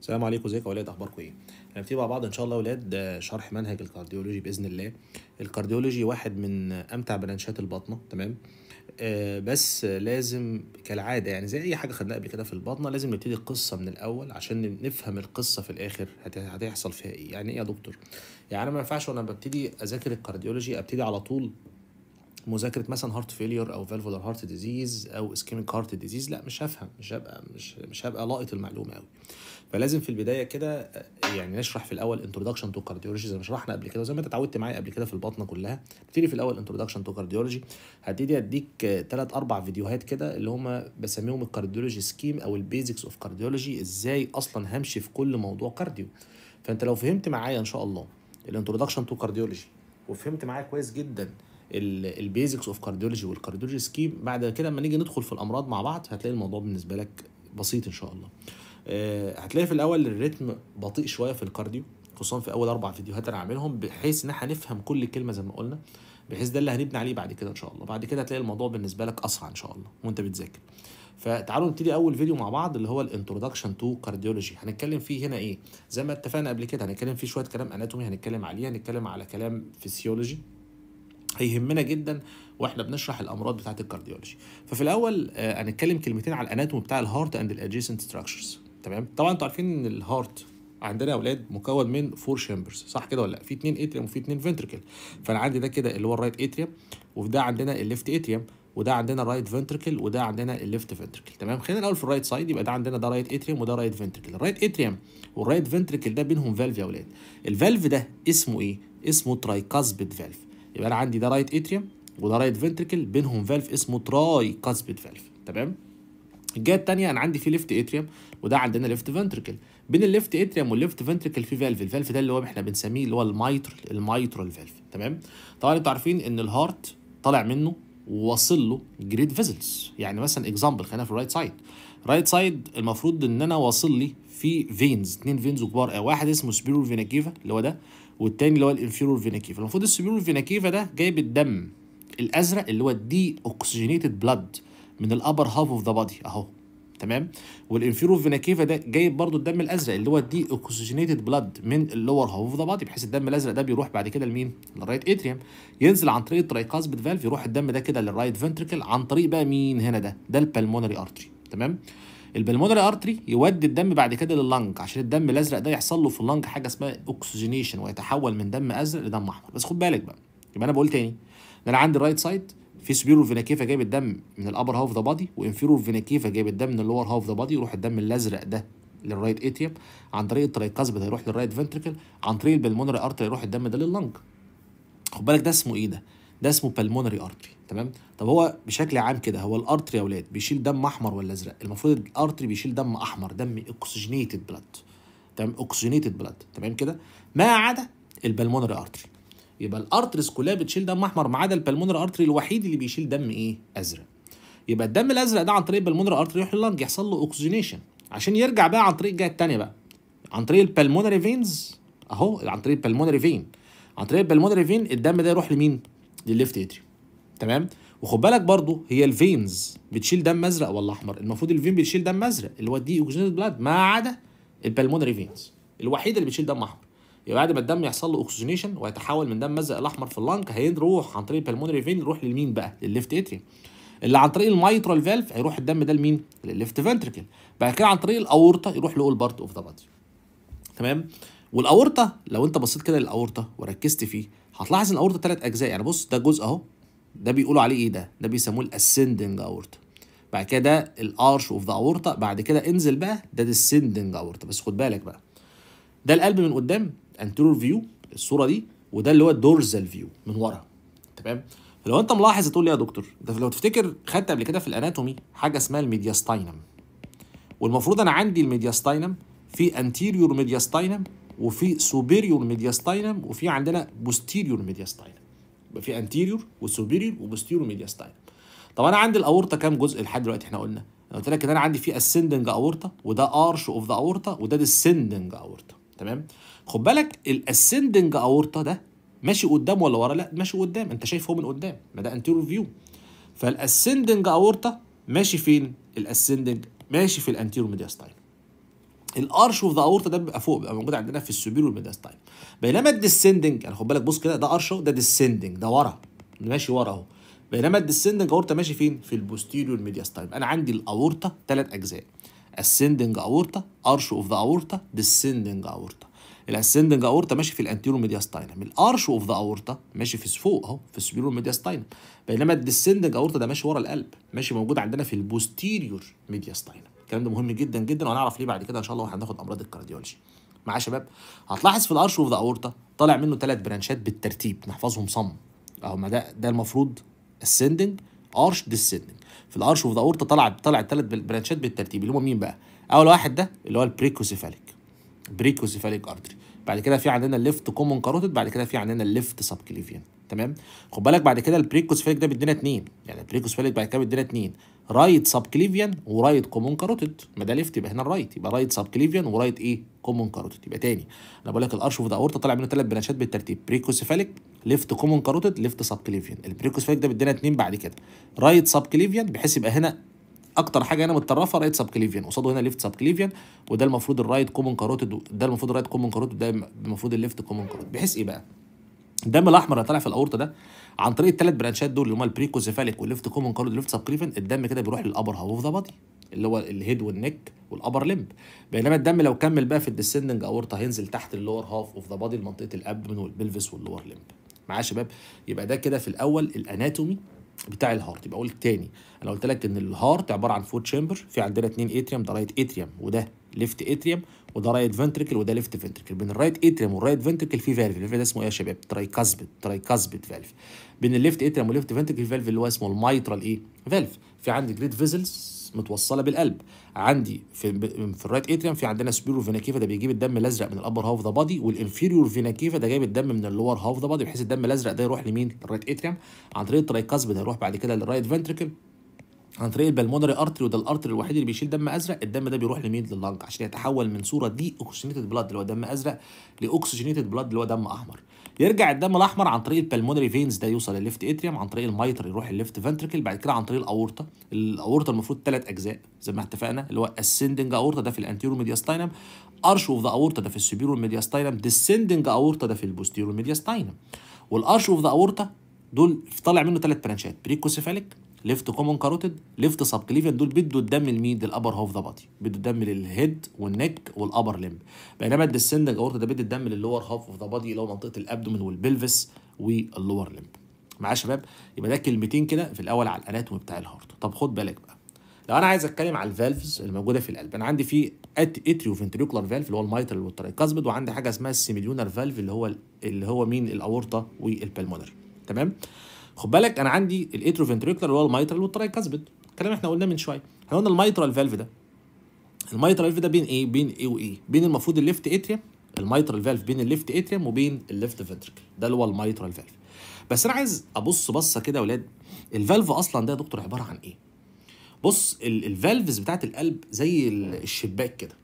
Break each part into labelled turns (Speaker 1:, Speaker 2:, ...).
Speaker 1: السلام عليكم ازيك يا اولاد اخباركم ايه هنبتدي مع بعض ان شاء الله يا اولاد آه، شرح منهج الكارديولوجي باذن الله الكارديولوجي واحد من امتع برانشات الباطنه تمام آه، بس لازم كالعاده يعني زي اي حاجه خدناها قبل كده في الباطنه لازم نبتدي القصه من الاول عشان نفهم القصه في الاخر هتحصل فيها ايه يعني ايه يا دكتور يعني ما ينفعش وانا ببتدي اذاكر الكارديولوجي ابتدي على طول مذاكره مثلا هارت فيلير او فالفولار هارت ديزيز او اسكيميك هارت ديزيز لا مش هفهم مش هبقى مش مش هبقى لاقط المعلومه قوي فلازم في البدايه كده آه، يعني نشرح في الاول انتروداكشن تو كارديولوجي زي ما شرحنا قبل كده وزي ما انت اتعودت معايا قبل كده في البطنه كلها نبتدي في الاول انتروداكشن تو كارديولوجي هبتدي اديك ثلاث آه، اربع فيديوهات كده اللي هم بسميهم الكارديولوجي سكيم او البيزكس اوف كارديولوجي ازاي اصلا همشي في كل موضوع كارديو فانت لو فهمت معايا ان شاء الله الانتروداكشن تو كارديولوجي وفهمت معايا كويس جدا البيزكس اوف كارديولوجي والكارديولوجي سكيم بعد كده لما نيجي ندخل في الامراض مع بعض هتلاقي الموضوع بالنسبه لك بسيط ان شاء الله آه، هتلاقي في الاول الريتم بطيء شويه في الكارديو خصوصا في اول اربع فيديوهات انا عاملهم بحيث ان احنا نفهم كل كلمه زي ما قلنا بحيث ده اللي هنبني عليه بعد كده ان شاء الله بعد كده هتلاقي الموضوع بالنسبه لك اسرع ان شاء الله وانت بتذاكر فتعالوا نبتدي اول فيديو مع بعض اللي هو الانترودكشن تو كارديولوجي هنتكلم فيه هنا ايه زي ما اتفقنا قبل كده هنتكلم فيه شويه كلام اناتومي هنتكلم عليه هنتكلم على كلام فيسيولوجي هيهمنا جدا واحنا بنشرح الامراض بتاعه الكارديولوجي ففي الاول هنتكلم آه كلمتين على الاناتومي بتاع الهارت اند الادجيسنت ستراكشرز تمام طبعا انتوا عارفين ان الهارت عندنا يا اولاد مكون من فور شامبرز صح كده ولا لا في اتنين اتريوم وفي اتنين فنتركل فانا عندي ده كده اللي هو الرايت اتريوم وفي ده عندنا الليفت اتريوم وده عندنا رايت فنتركل وده عندنا الليفت فنتركل تمام خلينا الاول في الرايت سايد يبقى ده عندنا ده رايت اتريوم وده رايت فنتركل الرايت اتريوم والرايت فنتركل ده بينهم فالف يا اولاد الفالف ده اسمه ايه اسمه ترايكاسبيد فالف يبقى انا عندي ده رايت اتريوم وده رايت فنتركل بينهم فالف اسمه تراي كاسبيد فالف تمام الجهه الثانيه انا عندي في ليفت اتريوم وده عندنا ليفت فنتركل بين الليفت اتريوم والليفت فنتركل في فالف الفالف ده اللي هو احنا بنسميه اللي هو المايترال الميترال فالف تمام طبعا انتوا عارفين ان الهارت طالع منه وواصل له جريد فيزلز يعني مثلا اكزامبل خلينا في الرايت سايد رايت سايد المفروض ان انا واصل لي في فينز اثنين فينز كبار واحد اسمه سبيرو فينا كيفا اللي هو ده والتاني اللي هو الانفيرور فينا كيفا المفروض السوبيرور فينا كيفا ده جايب الدم الازرق اللي هو الدي اوكسجينيتد بلاد من الابر هاف اوف ذا بادي اهو تمام والانفيرور فينا كيفا ده جايب برضو الدم الازرق اللي هو الدي اوكسجينيتد بلاد من اللور هاف اوف ذا بادي بحيث الدم الازرق ده بيروح بعد كده لمين للرايت اتريوم ينزل عن طريق الترايكاسبيد فالف يروح الدم ده كده للرايت فنتريكل عن طريق بقى مين هنا ده ده البلمونري ارتري تمام البلمونري ارتري يودي الدم بعد كده لللنج عشان الدم الازرق ده يحصل له في اللنج حاجه اسمها اوكسجينيشن ويتحول من دم ازرق لدم احمر بس خد بالك بقى يبقى انا بقول تاني ان انا عندي الرايت سايد في سبيرور فينا كيفا جايب الدم من الابر هاف ذا بادي وانفيرور فينا كيفا جايب الدم من اللور هاف ذا بادي يروح الدم الازرق ده للرايت اتيوم عن طريق التريكازبيد هيروح للرايت فنتريكل عن طريق البلمونري ارتري يروح الدم ده لللنج خد بالك ده اسمه ايه ده ده اسمه بالمونري ارتري تمام طب هو بشكل عام كده هو الارتري يا اولاد بيشيل دم احمر ولا ازرق المفروض الارتري بيشيل دم احمر دم اوكسجينيتد بلاد تمام اوكسجينيتد بلاد تمام كده ما عدا البلمونري ارتري يبقى الارتريز كلها بتشيل دم احمر ما عدا البلمونري ارتري الوحيد اللي بيشيل دم ايه ازرق يبقى الدم الازرق ده عن طريق البلمونري ارتري يروح للنج يحصل له اوكسجينيشن عشان يرجع بقى عن طريق الجهه الثانيه بقى عن طريق البلمونري فينز اهو عن طريق البلمونري فين عن طريق البلمونري فين الدم ده يروح لمين للليفت اتريوم تمام وخد بالك برضو هي الفينز بتشيل دم ازرق ولا احمر المفروض الفين بتشيل دم ازرق اللي هو الدي اوكسجينيتد بلاد ما عدا البلمونري فينز الوحيده اللي بتشيل دم احمر يبقى بعد ما الدم يحصل له اوكسجينيشن ويتحول من دم ازرق لاحمر في اللانك هيروح عن طريق البلمونري فين يروح للمين بقى للليفت اتريم اللي عن طريق الميترال فالف هيروح الدم ده لمين للليفت فنتركل بعد كده عن طريق الاورطه يروح لاول بارت اوف ذا بادي تمام والاورطه لو انت بصيت كده للاورطه وركزت فيه هتلاحظ ان الاورطه ثلاث اجزاء يعني بص ده جزء اهو ده بيقولوا عليه ايه ده ده بيسموه الاسندنج اورتا بعد كده الارش اوف ذا اورتا بعد كده انزل بقى ده ديسندنج اورتا بس خد بالك بقى ده القلب من قدام انتيرور فيو الصوره دي وده اللي هو الدورزال فيو من ورا تمام فلو انت ملاحظ تقول لي يا دكتور ده لو تفتكر خدت قبل كده في الاناتومي حاجه اسمها الميدياستاينم والمفروض انا عندي الميدياستاينم في انتيريور ميدياستاينم وفي سوبيريور ميدياستاينم وفي عندنا بوستيريور ميدياستاينم يبقى في انتيريور وسوبيريور وبوستيريور ميدياستاين طب انا عندي الاورطه كام جزء لحد دلوقتي احنا قلنا انا قلت لك ان انا عندي في اسندنج اورطه وده ارش اوف ذا اورطه وده ديسندنج اورطه تمام خد بالك الاسندنج اورطه ده ماشي قدام ولا ورا لا ماشي قدام انت شايفه من قدام ما ده انتيريور فيو فالاسندنج اورطه ماشي فين الاسندنج ماشي في الانتيريور ميدياستاين الارش اوف ذا اورتا ده بيبقى فوق بيبقى موجود عندنا في السوبير والميداستايم بينما الديسندنج يعني خد بالك بص كده ده ارش ده ديسندنج ده ورا ماشي ورا اهو بينما الديسندنج اورتا ماشي فين في البوستيريور ميدياستايم انا عندي الاورتا ثلاث اجزاء اسندنج اورتا ارش اوف ذا اورتا ديسندنج اورتا الاسندنج اورتا ماشي في الانتيريور من الارش اوف ذا اورتا ماشي في فوق اهو في السوبيريور ميدياستاينم بينما الديسندنج اورتا ده ماشي ورا القلب ماشي موجود عندنا في البوستيريور ميدياستاينم الكلام ده مهم جدا جدا وهنعرف ليه بعد كده ان شاء الله واحنا امراض الكارديولوجي معايا شباب هتلاحظ في الارش ذا اورتا طالع منه ثلاث برانشات بالترتيب نحفظهم صم اهو ما ده ده المفروض اسندنج ارش ديسندنج في الارش ذا اورتا طلع طلع الثلاث برانشات بالترتيب اللي هم مين بقى اول واحد ده اللي هو البريكوسيفاليك بريكوسيفاليك ارتري بعد كده في عندنا الليفت كومون كاروتيد بعد كده في عندنا الليفت سبكليفيان تمام خد بالك بعد كده البريكوسيفاليك ده بيدينا اثنين يعني البريكوسيفاليك بعد كده بيدينا اثنين رايت سب كليفيان ورايت كومون كاروتيد ما ده ليفت يبقى هنا الرايت يبقى رايت سب كليفيان ورايت ايه كومون كاروتيد يبقى تاني انا بقول لك الارشف ده اورطه طالع منه ثلاث بنشات بالترتيب بريكوسيفاليك ليفت كومون كاروتيد ليفت سب كليفيان البريكوسيفاليك ده بيدينا اتنين بعد كده رايت سب كليفيان بحيث يبقى هنا اكتر حاجه هنا متطرفه رايت سب كليفيان قصاده هنا ليفت سب كليفيان وده المفروض الرايت كومون كاروتيد ده المفروض الرايت كومون كاروتيد ده المفروض الليفت كومون كاروتيد بحيث ايه بقى الدم الاحمر اللي طالع في الاورطه ده عن طريق الثلاث برانشات دول اللي هم البريكوزيفاليك والليفت كومن كارد والليفت سبكريفن الدم كده بيروح للابر هاف اوف ذا بادي اللي هو الهيد والنك والابر لمب بينما الدم لو كمل بقى في الديسندنج اورتا هينزل تحت اللور هاف اوف ذا بادي لمنطقه الابدمن والبلفس واللور لمب معايا شباب يبقى ده كده في الاول الاناتومي بتاع الهارت يبقى اقول تاني انا قلت لك ان الهارت عباره عن فور تشامبر في عندنا اتنين اتريم ده رايت اتريم وده ليفت اتريم وده رايت فنتركل وده ليفت فنتركل بين الرايت اتريم والرايت فنتركل في فالف الفالف ده اسمه ايه يا شباب ترايكاسبت ترايكاسبت فالف بين الليفت اتريم والليفت فنتركل فالف اللي هو اسمه الميترال ايه فالف في عندي جريد فيزلز متوصله بالقلب عندي في في الرايت اتريم في عندنا سبيرو فينا كيفا ده بيجيب الدم الازرق من الابر هاف ذا بادي والانفيريور فينا كيفا ده جايب الدم من اللور هاف ذا بادي بحيث الدم الازرق ده يروح لمين؟ الرايت اتريم عن طريق الترايكاسبيد هيروح بعد كده للرايت فنتركل عن طريق البلمونري ارتري وده الارتري الوحيد اللي بيشيل دم ازرق الدم ده بيروح لمين للنج عشان يتحول من صوره دي اوكسجينيتد بلاد اللي هو دم ازرق لاوكسجينيتد بلاد اللي هو دم احمر يرجع الدم الاحمر عن طريق البلمونري فينز ده يوصل للليفت اتريوم عن طريق الميتر يروح الليفت فنتركل بعد كده عن طريق الاورطه الاورطه المفروض ثلاث اجزاء زي ما اتفقنا اللي هو اسندنج اورطه ده في الانتيرو ميدياستاينم ارش اوف ذا اورطه ده في السوبيرو ميدياستاينم ديسندنج اورطه ده في البوستيرو ميدياستاينم والارش اوف ذا اورطه دول طالع منه ثلاث برانشات بريكوسيفاليك ليفت كومون كاروتيد ليفت سب كليفيان دول بيدوا الدم لمين للابر هوف ذا بادي بيدوا الدم للهيد والنك والابر لمب بينما الديسندنج اورتا ده بيدي الدم للور هوف اوف ذا بادي اللي هو منطقه الابدومن والبلفس واللور لمب معايا شباب يبقى ده كلمتين كده في الاول على الاناتومي بتاع الهارت طب خد بالك بقى لو انا عايز اتكلم على الفالفز الموجوده في القلب انا عندي في اتريو فنتريكولار فالف اللي هو الميترال والترايكاسبيد وعندي حاجه اسمها السيميليونر فالف اللي هو اللي هو مين الاورطه والبلمونري تمام خد بالك انا عندي فنتريكولار اللي هو الميترال والترايكاسبيد الكلام احنا قلناه من شويه احنا قلنا الميترال فالف ده الميترال فالف ده بين ايه بين ايه وايه بين المفروض الليفت اتريم الميترال فالف بين الليفت اتريم وبين الليفت فنتركل ده اللي هو الميترال فالف بس انا عايز ابص بصه كده يا ولاد الفالف اصلا ده يا دكتور عباره عن ايه بص الفالفز بتاعت القلب زي الشباك كده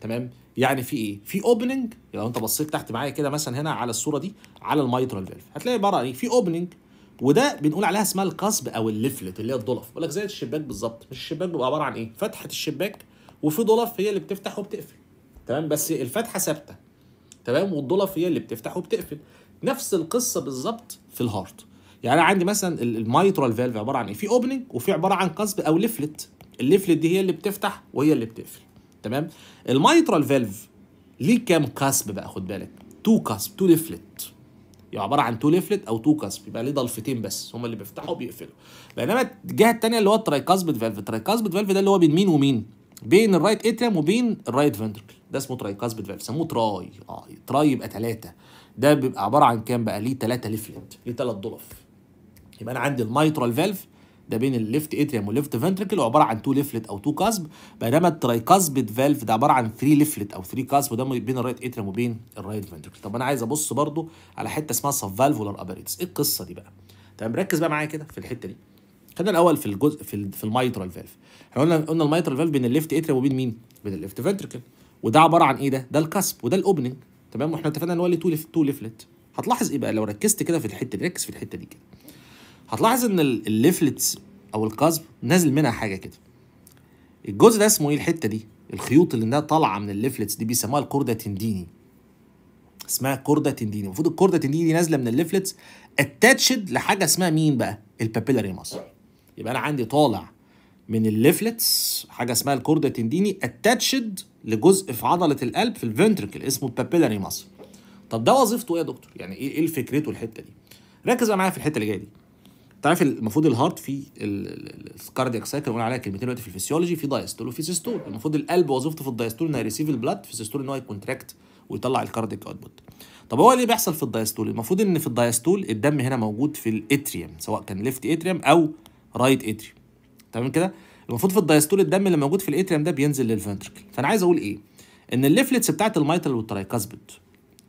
Speaker 1: تمام يعني في ايه في اوبننج لو انت بصيت تحت معايا كده مثلا هنا على الصوره دي على الميترال فالف هتلاقي عباره عن ايه في اوبننج وده بنقول عليها اسمها القصب او الليفلت اللي هي الضلف بقول لك زي الشباك بالظبط مش الشباك بيبقى عباره عن ايه فتحه الشباك وفي ضلف هي اللي بتفتح وبتقفل تمام بس الفتحه ثابته تمام والضلف هي اللي بتفتح وبتقفل نفس القصه بالظبط في الهارت يعني انا عندي مثلا المايترال فالف عباره عن ايه في اوبننج وفي عباره عن قصب او ليفلت الليفلت دي هي اللي بتفتح وهي اللي بتقفل تمام المايترال فالف ليه كام قصب بقى خد بالك تو قصب تو ليفلت يبقى عباره عن تو ليفلت او تو كاسب يبقى ليه ضلفتين بس هما اللي بيفتحوا وبيقفلوا بينما الجهه الثانيه اللي هو الترايكاسبت فالف الترايكاسبت فالف ده اللي هو بين مين ومين بين الرايت اتريم وبين الرايت فنتركل ده اسمه ترايكاسبت فالف سموه تراي اه تراي يبقى ثلاثه ده بيبقى عباره عن كام بقى ليه ثلاثه ليفلت ليه ثلاث ضلف يبقى انا عندي الميترال فالف ده بين الليفت اتريم والليفت فنتركل عباره عن تو ليفلت او تو كاسب بينما الترايكاسبيد فالف ده عباره عن ثري ليفلت او ثري كاسب وده بين الرايت اتريم وبين الرايت فنتركل طب انا عايز ابص برضو على حته اسمها فالفولار ابريتس ايه القصه دي بقى تمام طيب ركز بقى معايا كده في الحته دي خلينا الاول في الجزء في, في المايترال فالف احنا قلنا قلنا المايترال فالف بين الليفت اتريم وبين مين بين الليفت فنتركل وده عباره عن ايه ده ده الكاسب وده الاوبننج تمام واحنا اتفقنا ان هو تو ليفلت هتلاحظ ايه بقى لو ركزت كده في الحته دي ركز في الحته دي كده هتلاحظ ان الليفلتس او القزم نازل منها حاجه كده الجزء ده اسمه ايه الحته دي الخيوط اللي انها طالعه من الليفلتس دي بيسموها الكوردا تنديني اسمها كوردا تنديني المفروض الكوردا تنديني دي نازله من الليفلتس اتاتشد لحاجه اسمها مين بقى البابيلاري ماسل يبقى انا عندي طالع من الليفلتس حاجه اسمها الكوردا تنديني اتاتشد لجزء في عضله القلب في الفنتركل اسمه البابيلاري ماسل طب ده وظيفته ايه يا دكتور يعني ايه ايه فكرته الحته دي ركز معايا في الحته اللي جايه دي تعرف المفروض الهارت في الكاردياك سايكل بنقول عليها كلمتين دلوقتي في الفسيولوجي في دايستول وفي سيستول المفروض القلب وظيفته في الدايستول انه يريسيف البلاد في السيستول ان هو يكونتراكت ويطلع الكاردياك اوتبوت طب هو ليه بيحصل في الدايستول المفروض ان في الدايستول الدم هنا موجود في الاتريوم سواء كان ليفت اتريوم او رايت اتريوم تمام كده المفروض في الدايستول الدم اللي موجود في الاتريوم ده بينزل للفنتركل فانا عايز اقول ايه ان الليفلتس بتاعت الميتال والترايكاسبت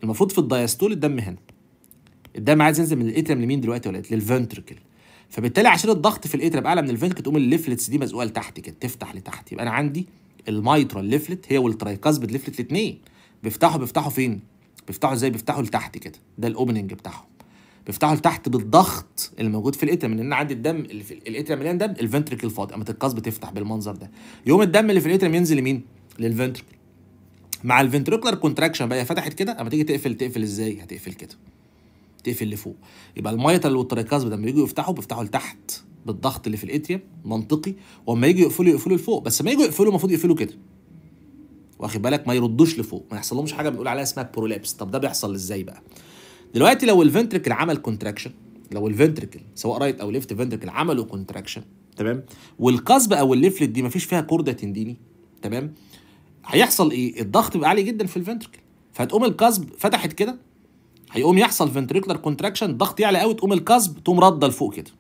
Speaker 1: المفروض في الدايستول الدم هنا الدم عايز ينزل من الاتريوم لمين دلوقتي ولا إيه؟ للفنتركل فبالتالي عشان الضغط في الايتر يبقى اعلى من الفنك تقوم الليفلتس دي مزقوقه لتحت كده تفتح لتحت يبقى انا عندي الميترال ليفلت هي والترايكاسبيد ليفلت الاثنين بيفتحوا بيفتحوا فين؟ بيفتحوا ازاي؟ بيفتحوا لتحت كده ده الاوبننج بتاعهم بيفتحوا لتحت بالضغط اللي موجود في الاتريم ان انا عندي الدم اللي في الاتريم مليان دم الفنتركل فاضي اما القاص بتفتح بالمنظر ده يوم الدم اللي في الاتريم ينزل لمين؟ للفنتركل مع الفنتركلر كونتراكشن بقى فتحت كده اما تيجي تقفل تقفل ازاي؟ هتقفل كده تقفل لفوق يبقى الميتال والتريكاز لما يجوا يفتحوا بيفتحوا لتحت بالضغط اللي في الاتيم منطقي واما يجوا يقفلوا يقفلوا لفوق بس لما يجوا يقفلوا المفروض يقفلوا كده واخد بالك ما يردوش لفوق ما يحصلهمش حاجه بنقول عليها اسمها برولابس طب ده بيحصل ازاي بقى دلوقتي لو الفنتركل عمل كونتراكشن لو الفنتركل سواء رايت او ليفت فنتركل عملوا كونتراكشن تمام والقصب او الليفلت دي ما فيش فيها كورده تنديني تمام هيحصل ايه الضغط بيبقى عالي جدا في الفنتركل فهتقوم القصب فتحت كده هيقوم يحصل فنتريكولار كونتراكشن ضغط يعلى قوي تقوم القصب تقوم رده لفوق كده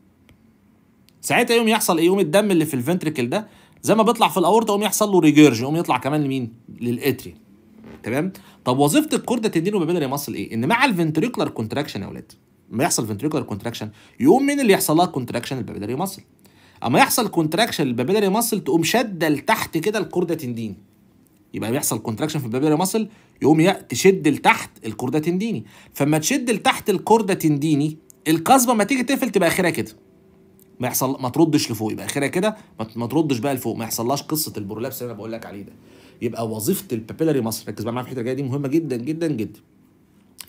Speaker 1: ساعتها يقوم يحصل ايه يقوم الدم اللي في الفنتريكل ده زي ما بيطلع في الاورطه يقوم يحصل له ريجيرج يقوم يطلع كمان لمين للاتري تمام طب وظيفه الكوردا تندينو بابيلاري ماسل ايه ان مع الفنتريكولار كونتراكشن يا اولاد ما يحصل فنتريكولار كونتراكشن يقوم مين اللي يحصل لها كونتراكشن البابيلاري ماسل اما يحصل كونتراكشن البابيلاري ماسل تقوم شاده لتحت كده الكوردا تندين يبقى بيحصل كونتراكشن في البلبيري ماسل يقوم تشد لتحت الكوردا تنديني فما تشد لتحت الكوردا تنديني القصبه ما تيجي تقفل تبقى اخرها كده ما يحصل ما تردش لفوق يبقى اخرها كده ما تردش بقى لفوق ما يحصلهاش قصه البرولابس اللي انا بقول لك عليه ده يبقى وظيفه البابيلاري ماسل ركز بقى معايا في الحته الجايه دي مهمه جدا جدا جدا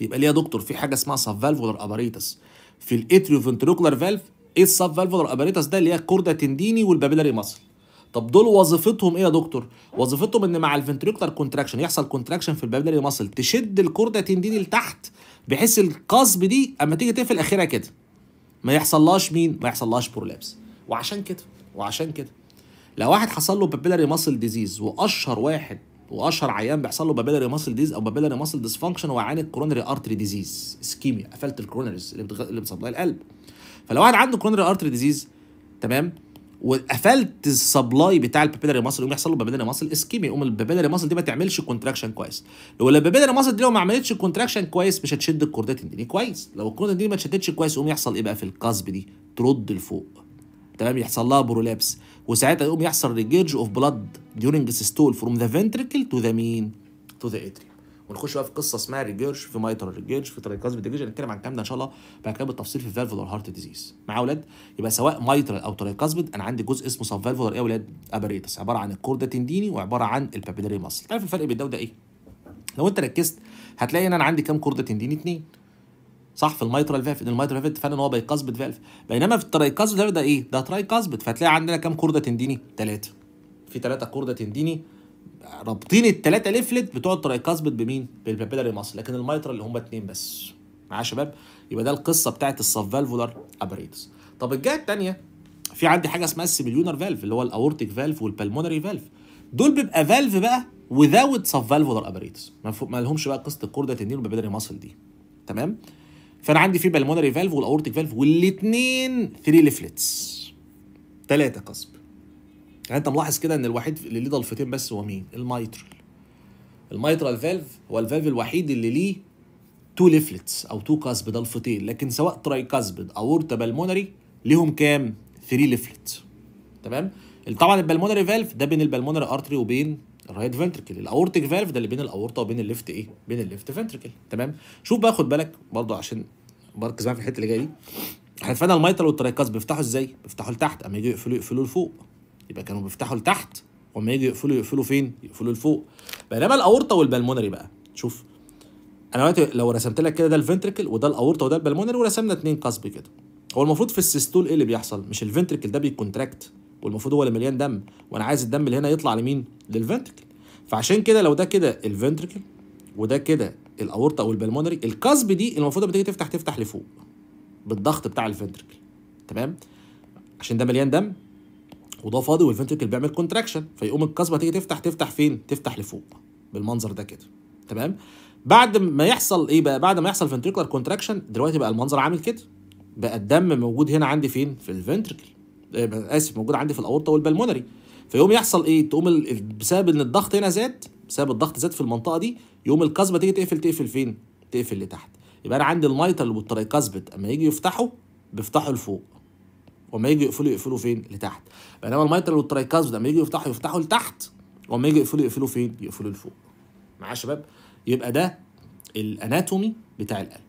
Speaker 1: يبقى ليه يا دكتور في حاجه اسمها سب فالفولار اباريتس في الاتريو فنتريكولار فالف ايه السب فالفولار اباريتس ده اللي هي الكوردا تنديني والبابيلاري ماسل طب دول وظيفتهم ايه يا دكتور وظيفتهم ان مع الفنتريكولار كونتراكشن يحصل كونتراكشن في البابلري ماسل تشد الكوردا تندين لتحت بحيث القصب دي اما تيجي تقفل اخرها كده ما يحصلهاش مين ما يحصلهاش برولابس وعشان كده وعشان كده لو واحد حصل له بابلري ماسل ديزيز واشهر واحد واشهر عيان بيحصل له بابيلاري ماسل ديز او بابيلاري ماسل ديسفانكشن هو عيان الكورونري ارتري ديزيز اسكيميا قفلت الكورونريز اللي بتغ... اللي القلب فلو واحد عنده كورونري ارتري ديزيز تمام وقفلت السبلاي بتاع البابيلاري ماسل يقوم يحصل له بابيلاري ماسل اسكيميا يقوم البابيلاري ماسل دي ما تعملش كونتراكشن كويس لو البابيلاري ماسل دي لو ما عملتش كونتراكشن كويس مش هتشد الكوردات الديني كويس لو الكوردات الديني ما اتشدتش كويس يقوم يحصل ايه بقى في القصب دي ترد لفوق تمام يحصل لها برولابس وساعتها يقوم يحصل ريجيرج اوف بلاد ديورنج سيستول فروم ذا فنتريكل تو ذا مين تو ذا اتريوم ونخش بقى في قصه اسمها ريجيرش في مايتر ريجيرش في ترايكازم ريجيرش هنتكلم عن الكلام ده ان شاء الله بعد كده بالتفصيل في فالفولار هارت ديزيز معايا اولاد يبقى سواء مايتر او ترايكاز انا عندي جزء اسمه سب فالفولار ايه يا اولاد اباريتس عباره عن الكوردا تنديني وعباره عن البابيلاري ماسل عارف الفرق بين ده وده ايه لو انت ركزت هتلاقي ان انا عندي كام كوردا تنديني اثنين صح في الميترال فالف ان الميترال فالف فعلا هو بيقصبت فالف بينما في الترايكاسبت ده ايه ده ترايكاسبت فتلاقي عندنا كام كورده تنديني ثلاثه في ثلاثه كورده تنديني رابطين الثلاثه ليفلت بتوع الترايكاسبت بمين؟ بالبابيلاري ماسل لكن الميترا اللي هم اتنين بس معايا شباب يبقى ده القصه بتاعت السبفالفولار اباريتس طب الجهه الثانيه في عندي حاجه اسمها السيميليونر فالف اللي هو الاورتيك فالف والبلمونري فالف دول بيبقى فالف بقى وذاوت سبفالفولار اباريتس ما لهمش بقى قصه الكوردة تنين والبابيلاري ماسل دي تمام فانا عندي في بالمونري فالف والاورتيك فالف والاثنين ثري ليفلتس ثلاثه قصب يعني انت ملاحظ كده ان الوحيد اللي ليه ضلفتين بس هو مين؟ المايترال المايترال فالف هو الفالف الوحيد اللي ليه تو ليفلتس او تو كاسب ضلفتين لكن سواء تراي كاسبد او اورتا بالمونري ليهم كام؟ 3 ليفلت تمام؟ طبعا البالمونري فالف ده بين البالمونري ارتري وبين الرايت فنتركل الاورتيك فالف ده اللي بين الاورطه وبين الليفت ايه؟ بين الليفت فنتركل تمام؟ شوف بقى خد بالك برضه عشان بركز معايا في الحته اللي جايه دي احنا اتفقنا المايترال والترايكاس بيفتحوا ازاي؟ بيفتحوا لتحت اما يجوا يقفلوا يقفلوا لفوق يبقى كانوا بيفتحوا لتحت وما يجي يقفلوا يقفلوا فين؟ يقفلوا لفوق بينما الاورطه والبلمونري بقى شوف انا دلوقتي لو رسمت لك كده ده الفنتركل وده الاورطه وده البلمونري ورسمنا اتنين قصب كده هو المفروض في السيستول ايه اللي بيحصل؟ مش الفنتركل ده بيكونتراكت والمفروض هو اللي مليان دم وانا عايز الدم اللي هنا يطلع لمين؟ للفنتركل فعشان كده لو ده كده الفنتركل وده كده الاورطه او البلمونري القصب دي المفروض لما تيجي تفتح تفتح لفوق بالضغط بتاع الفنتركل تمام؟ عشان ده مليان دم وده فاضي والفنتركل بيعمل كونتراكشن فيقوم القصبه تيجي تفتح تفتح فين تفتح لفوق بالمنظر ده كده تمام بعد ما يحصل ايه بقى بعد ما يحصل فنتريكولار كونتراكشن دلوقتي بقى المنظر عامل كده بقى الدم موجود هنا عندي فين في الفنتركل إيه اسف موجود عندي في الاورطه والبلمونري فيقوم يحصل ايه تقوم ال... بسبب ان الضغط هنا زاد بسبب الضغط زاد في المنطقه دي يقوم القصبه تيجي تقفل تقفل فين تقفل لتحت يبقى انا عندي المايتر والتريكاسبت اما يجي يفتحوا بيفتحوا لفوق وما يجوا يقفلوا يقفلوا فين لتحت بينما الميترال والترايكاز لما يجوا يفتحوا يفتحوا لتحت واما يجوا يقفلوا يقفلوا فين يقفلوا لفوق معايا يا شباب يبقى ده الاناتومي بتاع القلب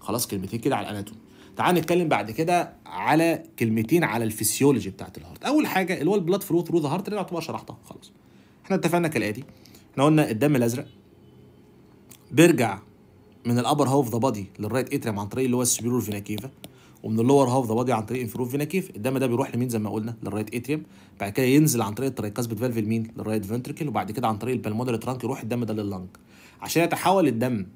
Speaker 1: خلاص كلمتين كده على الاناتومي تعال نتكلم بعد كده على كلمتين على الفسيولوجي بتاعت الهارت اول حاجه اللي هو البلاد فلو ثرو ذا هارت اللي اعتبر شرحتها خلاص احنا اتفقنا كالاتي احنا قلنا الدم الازرق بيرجع من الابر هاف ذا بادي للرايت اتريم عن طريق اللي هو السبيرور فينا كيفا ومن اللور هاف ذا بادي عن طريق انفروف فينا كيف الدم ده بيروح لمين زي ما قلنا للرايت اتريوم بعد كده ينزل عن طريق الترايكاسبت فالف لمين للرايت فنتركل وبعد كده عن طريق البالمودال ترانك يروح الدم ده لللنج عشان يتحول الدم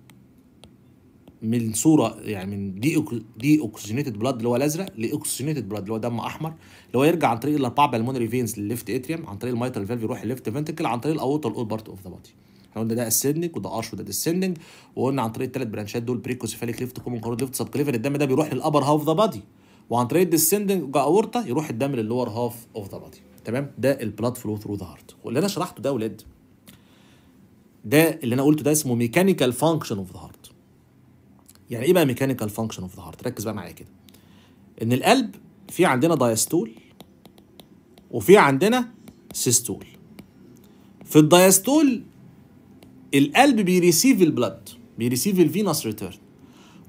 Speaker 1: من صوره يعني من دي دي اوكسجينيتد بلاد اللي هو الازرق لاكسجينيتد بلاد اللي هو دم احمر اللي هو يرجع عن طريق الاربع بالمونري فينز للليفت اتريوم عن طريق الميترال فالف يروح للليفت فنتركل عن طريق الاوتر اول بارت اوف ذا بادي احنا قلنا ده اسندنج وده ارش وده ديسندنج وقلنا عن طريق الثلاث برانشات دول بريكوسيفاليك ليفت كومن كارود ليفت سب كليفر الدم ده بيروح للابر هاف ذا بادي وعن طريق الديسندنج اورطه يروح الدم للور هاف اوف ذا بادي تمام ده البلاد فلو ثرو ذا هارت واللي انا شرحته ده يا ولاد ده اللي انا قلته ده اسمه ميكانيكال فانكشن اوف ذا هارت يعني ايه بقى ميكانيكال فانكشن اوف ذا هارت ركز بقى معايا كده ان القلب في عندنا دايستول وفي عندنا سيستول في الدايستول القلب بيريسيف البلد بيريسيف الفينوس ريتيرن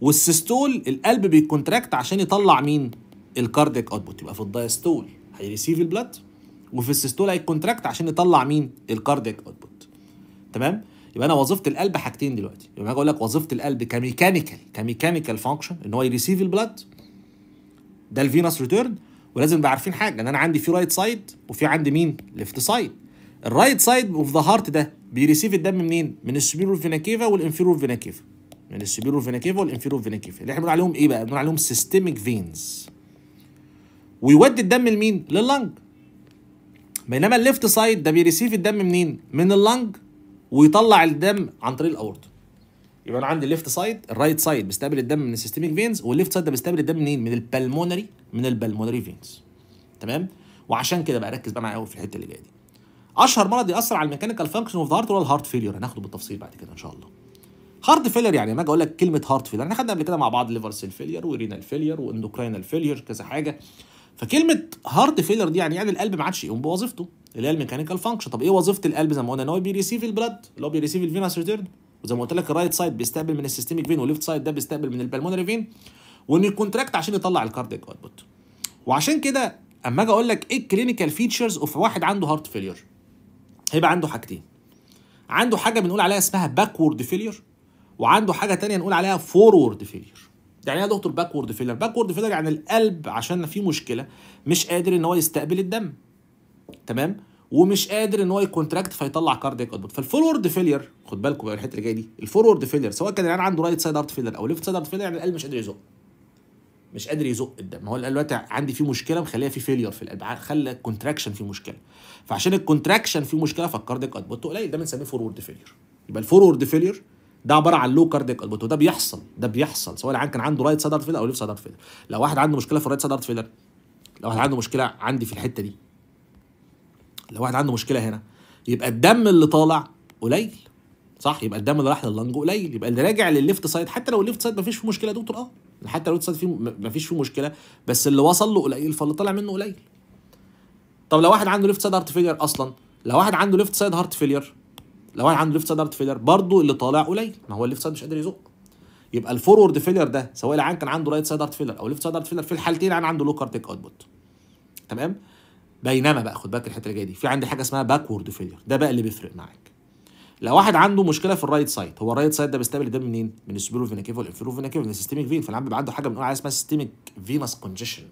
Speaker 1: والسيستول القلب بيكونتراكت عشان يطلع مين الكارديك اوتبوت يبقى في الدايستول هيريسيف البلد وفي السيستول هيكونتراكت عشان يطلع مين الكارديك اوتبوت تمام يبقى انا وظيفه القلب حاجتين دلوقتي يبقى اقول لك وظيفه القلب كميكانيكال كميكانيكال فانكشن ان هو يريسيف البلد ده الفينوس ريتيرن ولازم نبقى عارفين حاجه ان انا عندي في رايت سايد وفي عندي مين ليفت سايد الرايت سايد اوف ذا هارت ده بيريسيف الدم منين؟ من السوبيرور فيناكيفا والانفيرو فيناكيفا من السوبيرور فيناكيفا والانفيرو فيناكيفا اللي احنا بنقول عليهم ايه بقى؟ بنقول عليهم سيستميك فينز ويودي الدم لمين؟ لللنج بينما الليفت سايد ده بيريسيف الدم منين؟ من اللنج ويطلع الدم عن طريق الاورطه يبقى انا عندي الليفت سايد الرايت سايد بيستقبل الدم من السيستميك فينز والليفت سايد ده بيستقبل الدم منين؟ من البلمونري من البلمونري فينز تمام؟ وعشان كده بقى ركز بقى معايا قوي في الحته اللي جايه دي اشهر مرض ياثر على الميكانيكال فانكشن اوف ذا هارت هو الهارت فيلير هناخده بالتفصيل بعد كده ان شاء الله هارت فيلير يعني ما اجي اقول لك كلمه هارت فيلير احنا خدنا قبل كده مع بعض ليفر سيل فيلير ورينال فيلير واندوكراينال فيلير كذا حاجه فكلمه هارت فيلير دي يعني يعني القلب ما عادش يقوم بوظيفته اللي هي الميكانيكال فانكشن طب ايه وظيفه القلب زي ما قلنا ان هو بيريسيف البلاد اللي هو بيريسيف الفينس ريتيرن وزي ما قلت لك الرايت سايد بيستقبل من السيستميك فين والليفت سايد ده بيستقبل من البلمونري فين وان يكونتراكت عشان يطلع الكاردياك اوتبوت وعشان كده اما اجي اقول لك ايه الكلينيكال فيتشرز اوف واحد عنده هارت فيلير هيبقى عنده حاجتين عنده حاجه بنقول عليها اسمها باكورد فيلير وعنده حاجه تانية نقول عليها فورورد فيلير يعني ايه يا دكتور باكورد فيلر باكورد فيلر يعني القلب عشان في مشكله مش قادر ان هو يستقبل الدم تمام ومش قادر ان هو يكونتراكت فيطلع كاردياك اوتبوت فالفورورد فيلير خد بالكم بقى الحته اللي جايه دي الفورورد فيلير سواء كان العيان عنده رايت سايد ارت فيلير او ليفت سايد ارت فيلير يعني القلب مش قادر يزق مش قادر يزق الدم هو دلوقتي عندي فيه مشكله مخليها فيه فيلير في القلب خلى الكونتراكشن فيه مشكله فعشان الكونتراكشن فيه مشكله فالكارديك اطبطه قليل ده بنسميه فورورد فيلير يبقى الفورورد فيلير ده عباره عن لو كارديك اطبطه وده بيحصل ده بيحصل سواء كان عنده رايت صدر فيلر او ليف صدر فيلر لو واحد عنده مشكله في الرايت صدر فيلر لو واحد عنده مشكله عندي في الحته دي لو واحد عنده مشكله هنا يبقى الدم اللي طالع قليل صح يبقى الدم اللي راح لللنج قليل يبقى اللي راجع للليفت سايد حتى لو الليفت سايد فيش فيه مشكله يا دكتور اه حتى لو اتصلت فيه مفيش فيه مشكله بس اللي وصل له قليل فاللي طلع منه قليل طب لو واحد عنده ليفت سايد هارت فيلير اصلا لو واحد عنده ليفت سايد هارت فيلير لو واحد عنده ليفت سايد هارت فيلير برضه اللي طالع قليل ما هو الليفت سايد مش قادر يزق يبقى الفورورد فيلير ده سواء العيان كان عنده رايت سايد هارت فيلير او ليفت سايد هارت فيلير في الحالتين العيان عنده لو كارديك اوتبوت تمام بينما بقى خد بالك الحته اللي جايه دي في عندي حاجه اسمها باكورد فيلير ده بقى اللي بيفرق معاك لو واحد عنده مشكله في الرايت سايد هو الرايت سايد ده بيستقبل الدم منين من السبيرو فينا كيفال والانفيرو فينا من السيستميك فين فالعم بيبقى عنده حاجه بنقول عليها اسمها سيستميك فينس كونجيشن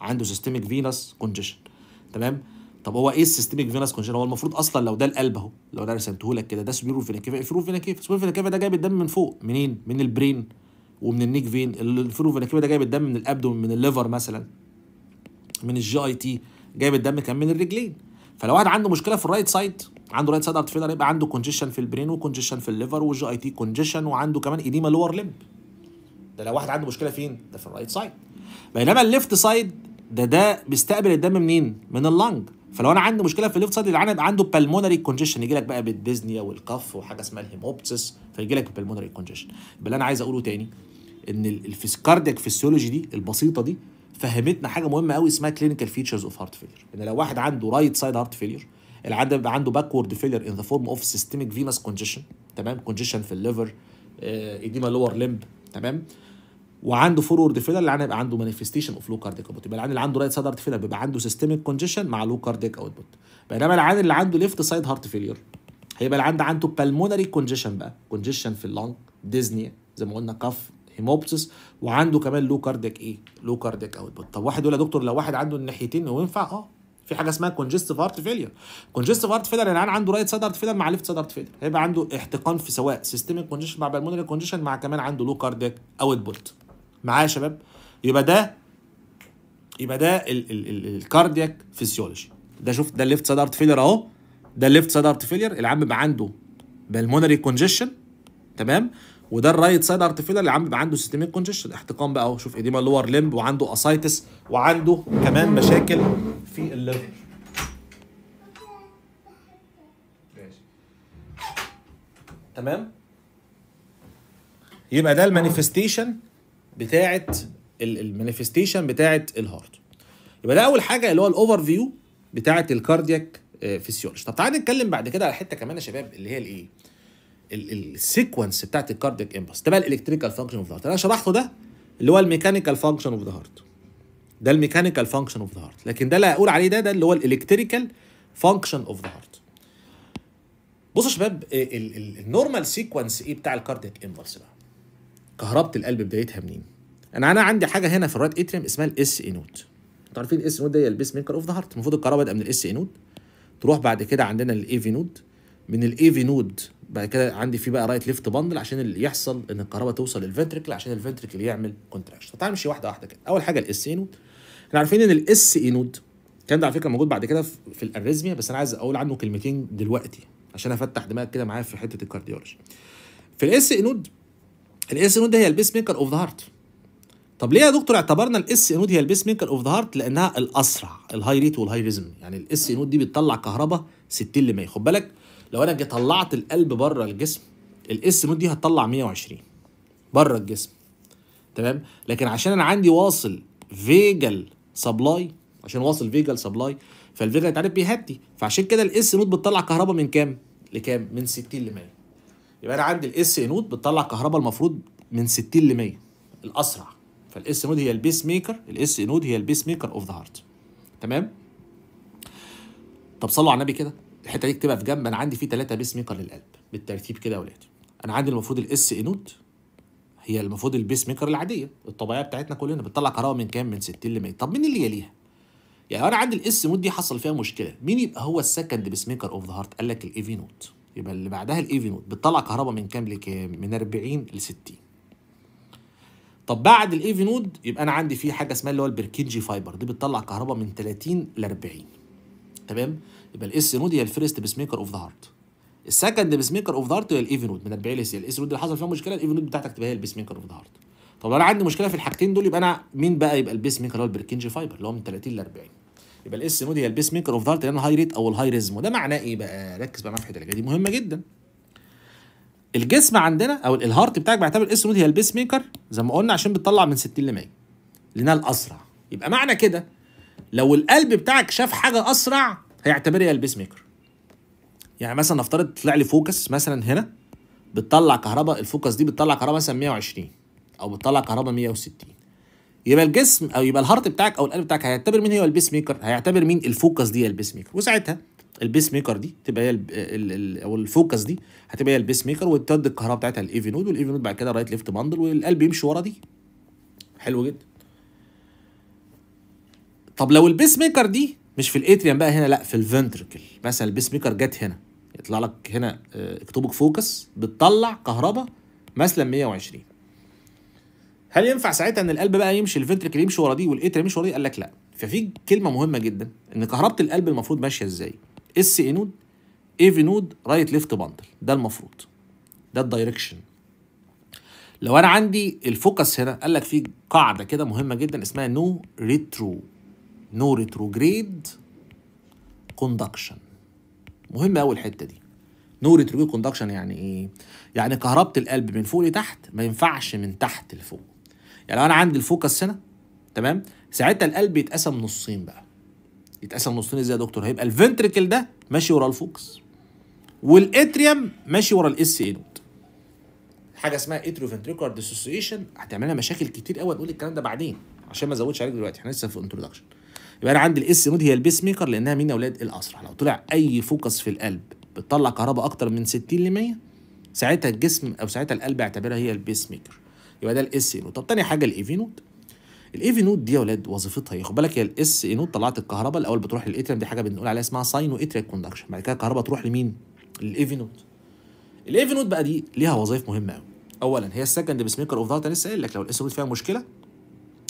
Speaker 1: عنده سيستميك فينس كونجيشن تمام طب هو ايه السيستميك فينس كونجيشن هو المفروض اصلا لو ده القلب اهو لو انا رسمته لك كده ده سبيرو فينا كيفال انفيرو فينا كيفال سبيرو فينا كيفال ده جايب الدم من فوق منين من البرين ومن النيك فين الانفيرو فينا كيفال ده جايب الدم من الابدومن من الليفر مثلا من الجي اي تي جايب الدم كان من الرجلين فلو واحد عنده مشكله في الرايت سايد عنده رايت سايد ارتفيلر يبقى عنده كونجيشن في البرين وكونجيشن في الليفر والجي اي تي كونجيشن وعنده كمان ايديما لور ليمب ده لو واحد عنده مشكله فين ده في الرايت سايد بينما الليفت سايد ده ده بيستقبل الدم منين من اللنج فلو انا عندي مشكله في الليفت سايد اللي يبقى عنده بالمونري كونجيشن يجي لك بقى بالديزنيا والقف وحاجه اسمها الهيموبسس فيجي لك بالمونري كونجيشن يبقى اللي انا عايز اقوله تاني ان الفيسكاردياك فيسيولوجي دي البسيطه دي فهمتنا حاجه مهمه قوي اسمها كلينيكال فيتشرز اوف هارت فيلير ان لو واحد عنده رايت سايد هارت فيلير العدد بيبقى عنده باكورد فيلر ان ذا فورم اوف سيستميك فينس كونجيشن تمام كونجيشن في الليفر ايديما لور ليمب تمام وعنده فورورد فيلر العيان يبقى عنده مانيفستيشن اوف لو كارديك اوتبوت يبقى العيان اللي عنده رايت سايد هارت فيلر بيبقى عنده سيستميك كونجيشن مع لو كارديك اوتبوت بينما العيان اللي عنده ليفت سايد هارت فيلير هيبقى العيان ده عنده بالمونري كونجيشن بقى كونجيشن في اللنج ديزني زي ما قلنا كف هيموبسس وعنده كمان لو كارديك ايه لو كارديك اوتبوت طب واحد يقول يا دكتور لو واحد عنده الناحيتين ينفع اه في حاجه اسمها كونجستيف هارت فيلير كونجستيف هارت فيلير يعني عنده رايت سايد هارت فيلير مع ليفت سايد هارت فيلير هيبقى عنده احتقان في سواء سيستميك كونجيشن مع بالمونري كونجيشن مع كمان عنده لو كاردياك اوت اوتبوت معايا يا شباب يبقى ده يبقى ده الكاردياك فيسيولوجي ده شوف ده الليفت سايد هارت فيلير اهو ده الليفت سايد هارت فيلير العم بقى عنده بالمونري كونجيشن تمام وده الرايت سايد ارتفيلا اللي عم بيبقى عنده سيستميك كونجشن احتقان بقى اهو شوف ايديما لور لمب وعنده اسايتس وعنده كمان مشاكل في الليفر تمام يبقى ده المانيفستيشن بتاعت المانيفستيشن بتاعت الهارت يبقى ده اول حاجه اللي هو الاوفر فيو بتاعت الكاردياك آه، فيسيولوجي طب تعالى نتكلم بعد كده على حته كمان يا شباب اللي هي الايه السيكونس بتاعت الكارديك امبلس ده بقى الالكتريكال فانكشن اوف ذا هارت انا شرحته ده اللي هو الميكانيكال فانكشن اوف ذا هارت ده الميكانيكال فانكشن اوف ذا هارت لكن ده اللي هقول عليه ده ده اللي هو الالكتريكال فانكشن اوف ذا هارت بصوا يا شباب النورمال سيكونس ايه بتاع الكارديك امبلس بقى كهربة القلب بدايتها منين انا انا عندي حاجه هنا في الرايت اتريم اسمها الاس اي نوت انتوا عارفين الاس ده دي البيس ميكر اوف ذا هارت المفروض الكهرباء تبقى من الاس اي نوت تروح بعد كده عندنا الاي في نود من الاي في نود بعد كده عندي في بقى رايت ليفت بندل عشان اللي يحصل ان الكهرباء توصل للفنتركل عشان الفنتركل يعمل كونتراكشن فتعال نمشي واحده واحده كده اول حاجه الاس انود احنا عارفين ان الاس انود الكلام ده على فكره موجود بعد كده في الاريزميا بس انا عايز اقول عنه كلمتين دلوقتي عشان افتح دماغك كده معايا في حته الكارديولوجي في الاس انود الاس انود هي البيس ميكر اوف ذا هارت طب ليه يا دكتور اعتبرنا الاس انود هي البيس ميكر اوف ذا هارت لانها الاسرع الهاي ريت والهاي ريزم يعني الاس انود دي بتطلع كهرباء 60 ل 100 خد بالك لو انا طلعت القلب بره الجسم الاس نوت دي هتطلع 120 بره الجسم تمام لكن عشان انا عندي واصل فيجل سبلاي عشان واصل فيجل سبلاي فالفيجل انت عارف بيهدي فعشان كده الاس نوت بتطلع كهرباء من كام لكام من 60 ل 100 يبقى انا عندي الاس نوت بتطلع كهرباء المفروض من 60 ل 100 الاسرع فالاس نود هي البيس ميكر الاس نود هي البيس ميكر اوف ذا هارت تمام طب صلوا على النبي كده الحته دي اكتبها في جنب انا عندي فيه ثلاثه بيس ميكر للقلب بالترتيب كده يا ولاد انا عندي المفروض الاس اي نوت هي المفروض البيس ميكر العاديه الطبيعيه بتاعتنا كلنا بتطلع كهرباء من كام من 60 ل 100 طب مين اللي يليها يعني انا عندي الاس مود دي حصل فيها مشكله مين يبقى هو السكند بيس ميكر اوف ذا هارت قال لك الاي في نوت يبقى اللي بعدها الاي في نوت بتطلع كهرباء من كام لكام من 40 ل 60 طب بعد الاي في نود يبقى انا عندي فيه حاجه اسمها اللي هو البركينجي فايبر دي بتطلع كهرباء من 30 ل 40 تمام يبقى الاس نود هي الفيرست بيس ميكر اوف ذا هارت السكند بيس ميكر اوف ذا هارت هي الايفي نود من 40 اس الاس نود اللي حصل فيها مشكله الايفي نود بتاعتك تبقى هي البيس ميكر اوف ذا هارت طب لو انا عندي مشكله في الحاجتين دول يبقى انا مين بقى يبقى البيس ميكر هو البركنج فايبر اللي هو من 30 ل 40 يبقى الاس نود هي البيس ميكر اوف ذا هارت لان هاي ريت او الهاي ريزم وده معناه ايه بقى ركز بقى معايا في الحته دي مهمه جدا الجسم عندنا او الهارت بتاعك بيعتبر الاس نود هي البيس ميكر زي ما قلنا عشان بتطلع من 60 ل 100 لانها الاسرع يبقى معنى كده لو القلب بتاعك شاف حاجه اسرع هيعتبرها البيس ميكر يعني مثلا نفترض طلع لي فوكس مثلا هنا بتطلع كهرباء الفوكس دي بتطلع كهرباء مثلا 120 او بتطلع كهرباء 160 يبقى الجسم او يبقى الهارت بتاعك او القلب بتاعك هيعتبر مين هي البيس ميكر هيعتبر مين الفوكس دي هي البيس ميكر وساعتها البيس ميكر دي تبقى هي او الفوكس دي هتبقى هي البيس ميكر وتود الكهرباء بتاعتها الايفي نود والايفي نود بعد كده رايت ليفت باندل والقلب يمشي ورا دي حلو جدا طب لو البيس ميكر دي مش في الاتريم بقى هنا لا في الفنتركل مثلا البيس ميكر جت هنا يطلع لك هنا آه، اكتبك فوكس بتطلع كهرباء مثلا 120 هل ينفع ساعتها ان القلب بقى يمشي الفنتركل يمشي ورا دي والاتريم يمشي ورا دي قال لك لا ففي كلمه مهمه جدا ان كهربه القلب المفروض ماشيه ازاي اس اي نود اي في نود رايت ليفت باندل ده المفروض ده الدايركشن لو انا عندي الفوكس هنا قال لك في قاعده كده مهمه جدا اسمها نو no ريترو نو ريتروجريد كوندكشن مهم قوي الحته دي نو ريتروجريد كوندكشن يعني ايه يعني كهربه القلب من فوق لتحت ما ينفعش من تحت لفوق يعني لو انا عندي الفوكس هنا تمام ساعتها القلب يتقسم نصين بقى يتقسم نصين ازاي يا دكتور هيبقى الفنتريكل ده ماشي ورا الفوكس والاتريوم ماشي ورا الاس اي نود حاجه اسمها اتريو فنتريكولار ديسوسيشن هتعمل لنا مشاكل كتير قوي هنقول الكلام ده بعدين عشان ما ازودش عليك دلوقتي احنا لسه في انترودكشن يبقى انا عندي الاس مود هي البيس ميكر لانها مين يا اولاد الاسرع لو طلع اي فوكس في القلب بتطلع كهرباء اكتر من 60 ل 100 ساعتها الجسم او ساعتها القلب اعتبرها هي البيس ميكر يبقى ده الاس نود طب تاني حاجه الاي في نود الاي في نود دي يا اولاد وظيفتها ايه خد بالك هي الاس نود طلعت الكهرباء الاول بتروح للاتريم دي حاجه بنقول عليها اسمها ساينو اتريك كوندكشن بعد كده الكهرباء تروح لمين للاي في نود الاي في نود بقى دي ليها وظائف مهمه قوي اولا هي السكند بيس ميكر اوف ذا لسه قايل لك لو الاس نود فيها مشكله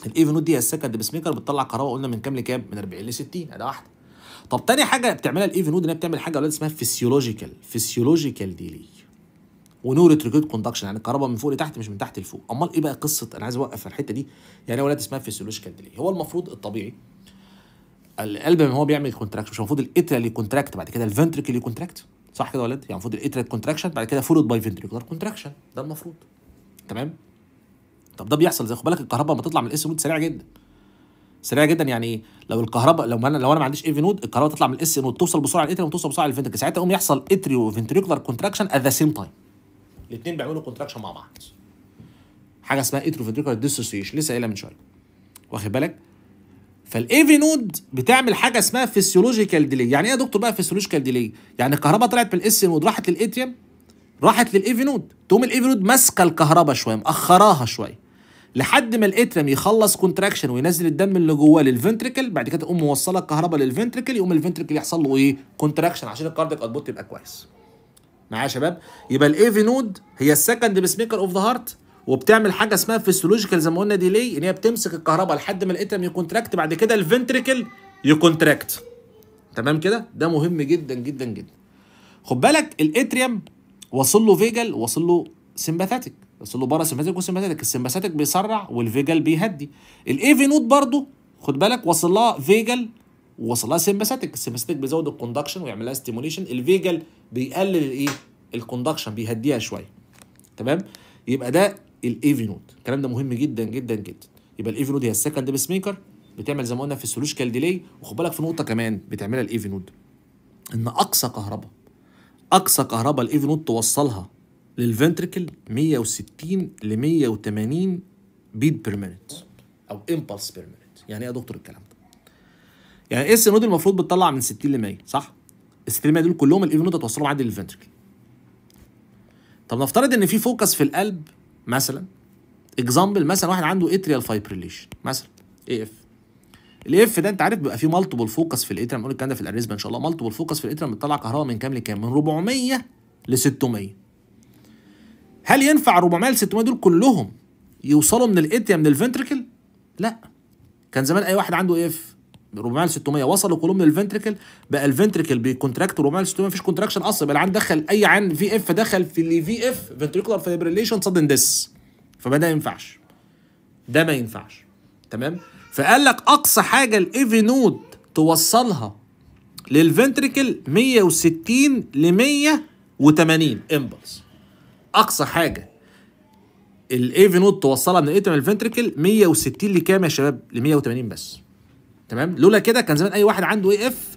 Speaker 1: الايفنود دي دي السكند بيس ميكر بتطلع كهرباء قلنا من كام لكام؟ من 40 ل 60 ادي واحده. طب تاني حاجه بتعملها الايفنود ود ان هي بتعمل حاجه اسمها فيسيولوجيكال فيسيولوجيكال ديلي ونو ريتروجريد كوندكشن يعني الكهرباء من فوق لتحت مش من تحت لفوق امال ايه بقى قصه انا عايز اوقف الحته دي يعني ايه ولاد اسمها فيسيولوجيكال ديلي هو المفروض الطبيعي القلب ما هو بيعمل كونتراكشن مش المفروض الاتريال يكونتراكت بعد كده الفنتريكل يكونتراكت صح كده يا ولاد يعني المفروض الاتريال كونتراكشن بعد كده فولود باي فنتريكولار كونتراكشن ده المفروض تمام طب ده بيحصل زي خد بالك الكهرباء لما تطلع من الاس نود سريعه جدا سريعه جدا يعني لو الكهرباء لو انا لو انا ما عنديش اي في نود الكهرباء تطلع من الاس نود توصل بسرعه الاتريوم وتوصل بسرعه للفنتك ساعتها يقوم يحصل اتريو وفنتريكولار كونتراكشن ات ذا سيم تايم الاثنين بيعملوا كونتراكشن مع بعض حاجه اسمها اتريو فنتريكولار ديسوسيشن لسه قايلها من شويه واخد بالك فالايفي نود بتعمل حاجه اسمها فيسيولوجيكال ديلي يعني ايه يا دكتور بقى فيسيولوجيكال ديلي يعني الكهرباء طلعت من الاس نود راحت للاتريوم راحت في نود تقوم في نود ماسكه الكهرباء شويه مأخراها شويه لحد ما الاترم يخلص كونتراكشن وينزل الدم اللي جواه للفنتريكل بعد كده تقوم موصله الكهرباء للفنتريكل يقوم الفنتريكل يحصل له ايه كونتراكشن عشان الكارديك اوتبوت يبقى كويس معايا يا شباب يبقى الاي في نود هي السكند بيس ميكر اوف ذا هارت وبتعمل حاجه اسمها فيسيولوجيكال زي ما قلنا ديلي ان هي بتمسك الكهرباء لحد ما الاترم يكونتراكت بعد كده الفنتريكل يكونتراكت تمام كده ده مهم جدا جدا جدا خد بالك الاتريم واصل له فيجل واصل له سمباثاتيك بس له بارا سمباثيك وسمباثيك السمباتيك بيسرع والفيجال بيهدي الايفي نوت برضه خد بالك وصل لها فيجال وصلها لها السمباتيك بيزود الكوندكشن ويعمل لها ستيموليشن الفيجال بيقلل الايه الكوندكشن بيهديها شويه تمام يبقى ده الايفي نوت الكلام ده مهم جدا جدا جدا يبقى الايفي نوت هي السكند بيس ميكر بتعمل زي ما قلنا في السولوجيكال ديلي وخد بالك في نقطه كمان بتعملها الايفي نوت ان اقصى كهرباء اقصى كهرباء الايفي نوت توصلها للفنتركل 160 ل 180 بيد بير مينت او امبلس بير مينت يعني ايه يا دكتور الكلام ده يعني ايه السينود المفروض بتطلع من 60 ل 100 صح ال 60 ل 100 دول كلهم الايفن نود هتوصلهم عادي للفنتركل طب نفترض ان في فوكس في القلب مثلا اكزامبل مثلا واحد عنده اتريال فايبريليشن مثلا اي اف الاف ده انت عارف بيبقى فيه مالتيبل فوكس في الاترم بنقول الكلام ده في الاريزما ان شاء الله مالتيبل فوكس في الاترم بتطلع كهرباء من كام لكام من 400 ل 600 هل ينفع 400 ل 600 دول كلهم يوصلوا من الاتيا من الفنتركل؟ لا كان زمان اي واحد عنده اف 400 ل 600 وصلوا كلهم للفنتركل بقى الفنتركل بيكونتراكت 400 ل 600 مفيش كونتراكشن اصلا يبقى العين دخل اي عين في اف دخل في اللي في اف فنتريكولار فيبريليشن صدن ديس فما ده ينفعش ده ما ينفعش تمام فقال لك اقصى حاجه الايفي نود توصلها للفنتريكل 160 ل 180 امبلس اقصى حاجه الايفي نود توصلها من الاتم الفنتركل 160 لكام يا شباب ل 180 بس تمام لولا كده كان زمان اي واحد عنده اي اف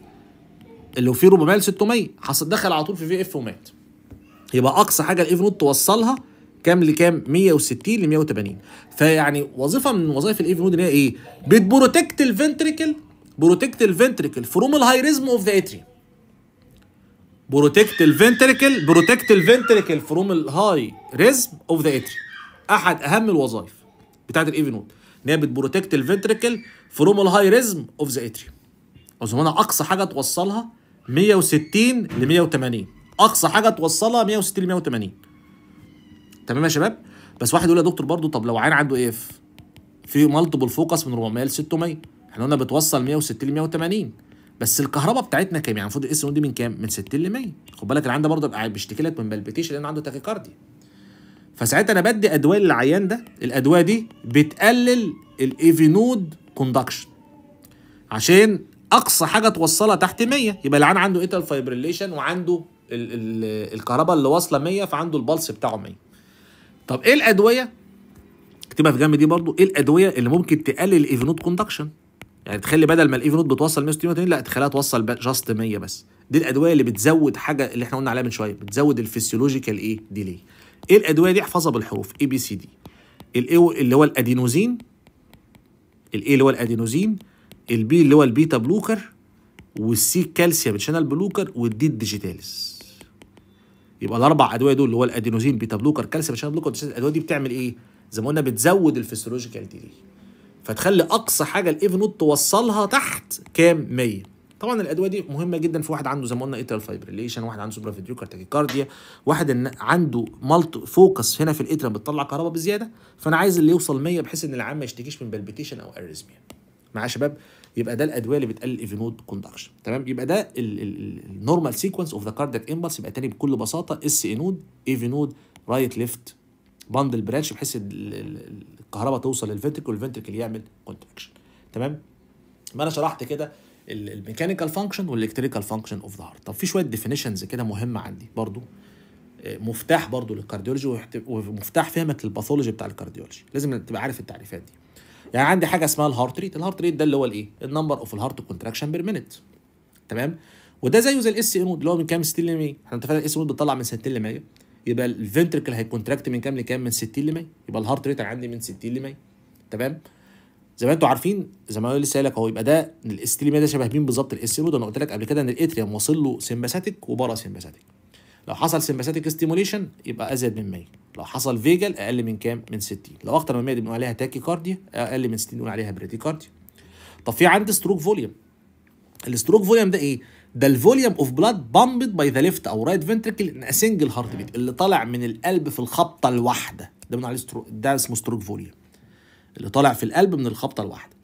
Speaker 1: اللي فيه 400 ل 600 حصل دخل على طول في في اف ومات يبقى اقصى حاجه الايفي نود توصلها كام لكام 160 ل 180 فيعني وظيفه من وظائف الايفي نود ان هي ايه بتبروتكت الفنتركل بروتكت الفنتركل فروم ريزم اوف ذا اتريوم بروتكت الفنتركل بروتكت الفنتركل فروم الهاي ريزم اوف ذا اتري احد اهم الوظائف بتاعت الايفي ان هي بتبروتكت الفنتركل فروم الهاي ريزم اوف ذا اتري الزمانه اقصى حاجه توصلها 160 ل 180 اقصى حاجه توصلها 160 ل 180 تمام يا شباب بس واحد يقول يا دكتور برضو طب لو عين عنده ايه اف في مالتيبل فوكس من 400 ل 600 احنا قلنا بتوصل 160 ل 180 بس الكهرباء بتاعتنا كام يعني المفروض الاس دي من كام من 60 ل 100 خد بالك العيان ده برضه بيبقى بيشتكي لك من بالبيتيشن لان عنده تاكيكارديا فساعتها انا بدي ادويه للعيان ده الادويه دي بتقلل الايفينود كوندكشن عشان اقصى حاجه توصلها تحت 100 يبقى العيان عنده ايتال فايبريليشن وعنده ال ال الكهرباء اللي واصله 100 فعنده البلس بتاعه 100 طب ايه الادويه اكتبها في جنب دي برضه ايه الادويه اللي ممكن تقلل الايفينود كوندكشن يعني تخلي بدل ما الايف نوت بتوصل 180 لا تخليها توصل جاست 100 بس دي الادويه اللي بتزود حاجه اللي احنا قلنا عليها من شويه بتزود الفسيولوجيكال ايه ديلي ايه الادويه دي احفظها بالحروف اي بي سي دي الاي اللي هو الادينوزين الاي اللي هو الادينوزين البي اللي هو البيتا بلوكر والسي كالسيوم شانل بلوكر والدي الديجيتاليس يبقى الاربع ادويه دول اللي هو الادينوزين بيتا بلوكر كالسيوم شانل بلوكر الادويه دي بتعمل ايه زي ما قلنا بتزود الفسيولوجيكال ديلي فتخلي اقصى حاجه الايف نوت توصلها تحت كام 100 طبعا الادويه دي مهمه جدا في واحد عنده زي ما قلنا ايترال فايبريليشن واحد عنده سوبر فيديوكار تاكيكارديا واحد عنده مالت فوكس هنا في الاترم بتطلع كهرباء بزياده فانا عايز اللي يوصل 100 بحيث ان العام ما يشتكيش من بالبيتيشن او اريزميا مع شباب يبقى ده الادويه اللي بتقلل ايفينود كوندكشن تمام يبقى ده النورمال سيكونس اوف ذا كاردياك امبلس يبقى تاني بكل بساطه اس اي نود ايفينود رايت ليفت باندل برانش بحيث الكهرباء توصل للفنتركل والفنتركل يعمل كونتراكشن تمام ما انا شرحت كده الميكانيكال فانكشن والالكتريكال فانكشن اوف ذا هارت طب في شويه ديفينيشنز كده مهمه عندي برضو آه، مفتاح برضو للكارديولوجي ومفتاح فهمك للباثولوجي بتاع الكارديولوجي لازم تبقى عارف التعريفات دي يعني عندي حاجه اسمها الهارت ريت الهارت ريت ده اللي هو الايه النمبر اوف الهارت كونتراكشن بير مينيت تمام وده زيه زي الاس ام اللي هو من كام ستيل احنا اتفقنا الاس ام بتطلع من 60 ل 100 يبقى الفنتركل هيكونتراكت من كام لكام من 60 ل 100 يبقى الهارت ريت عندي من 60 ل 100 تمام زي ما انتم عارفين زي ما انا لسه قايل لك اهو يبقى ده الاستريم ده شبه مين بالظبط الاستيرود انا قلت لك قبل كده ان الاتريوم واصل له سمباثيك وبارا سمباثيك لو حصل سمباثيك ستيموليشن يبقى ازيد من 100 لو حصل فيجل اقل من كام من 60 لو اكتر من 100 بنقول عليها تاكي كارديا اقل من 60 بنقول عليها بريتي كارديا طب في عندي ستروك فوليوم الستروك فوليوم ده ايه ده الفوليوم اوف بلاد بامبد باي ذا ليفت او رايت فنتركل ان سنجل هارت بيت اللي طالع من القلب في الخبطه الواحده ده من عليه سترو... ده اسمه ستروك فوليوم اللي طالع في القلب من الخبطه الواحده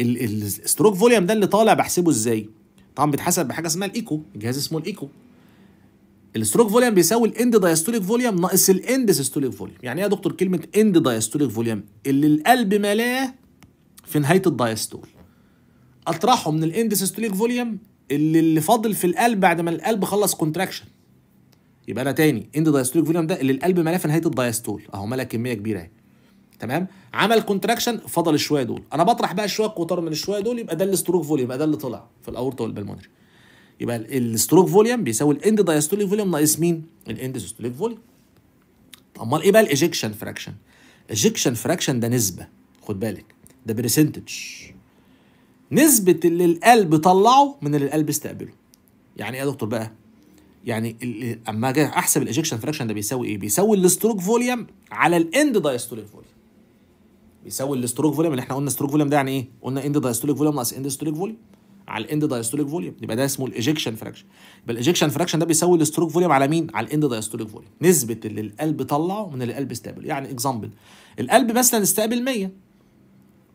Speaker 1: الستروك فوليوم ده اللي طالع بحسبه ازاي طبعا بيتحسب بحاجه اسمها الايكو جهاز اسمه الايكو الستروك فوليوم بيساوي الاند دايستوليك فوليوم ناقص الاند سيستوليك فوليوم يعني ايه يا دكتور كلمه اند دايستوليك فوليوم اللي القلب ملاه في نهايه الدايستول اطرحه من الاندسيستوليك فوليوم اللي اللي فاضل في القلب بعد ما القلب خلص كونتراكشن يبقى انا تاني اند دايستوليك فوليوم ده اللي القلب ملاه في نهايه الدايستول اهو ملا كميه كبيره اهي تمام عمل كونتراكشن فضل الشويه دول انا بطرح بقى شويه قطار من الشويه دول يبقى ده الاستروك فوليوم يبقى ده اللي طلع في الاورطه والبلمونري يبقى الاستروك فوليوم بيساوي الاند دايستوليك فوليوم ناقص مين الاند سيستوليك فوليوم امال ايه بقى الايجكشن فراكشن ايجكشن فراكشن ده نسبه خد بالك ده برسنتج نسبة اللي القلب طلعه من اللي القلب استقبله يعني ايه يا دكتور بقى يعني اما اجي احسب الايجكشن فراكشن ده بيساوي ايه بيساوي الاستروك فوليوم على الاند دايستوليك فوليوم بيساوي الاستروك فوليوم اللي احنا قلنا استروك فوليوم ده يعني ايه قلنا اند دايستوليك فوليوم ناقص اند ستروك فوليوم على الاند دايستوليك فوليوم يبقى ده اسمه الايجكشن فراكشن يبقى الايجكشن فراكشن ده بيساوي الاستروك فوليوم على مين على الاند دايستوليك فوليوم نسبه اللي القلب طلعه من اللي القلب استقبله يعني اكزامبل القلب مثلا استقبل 100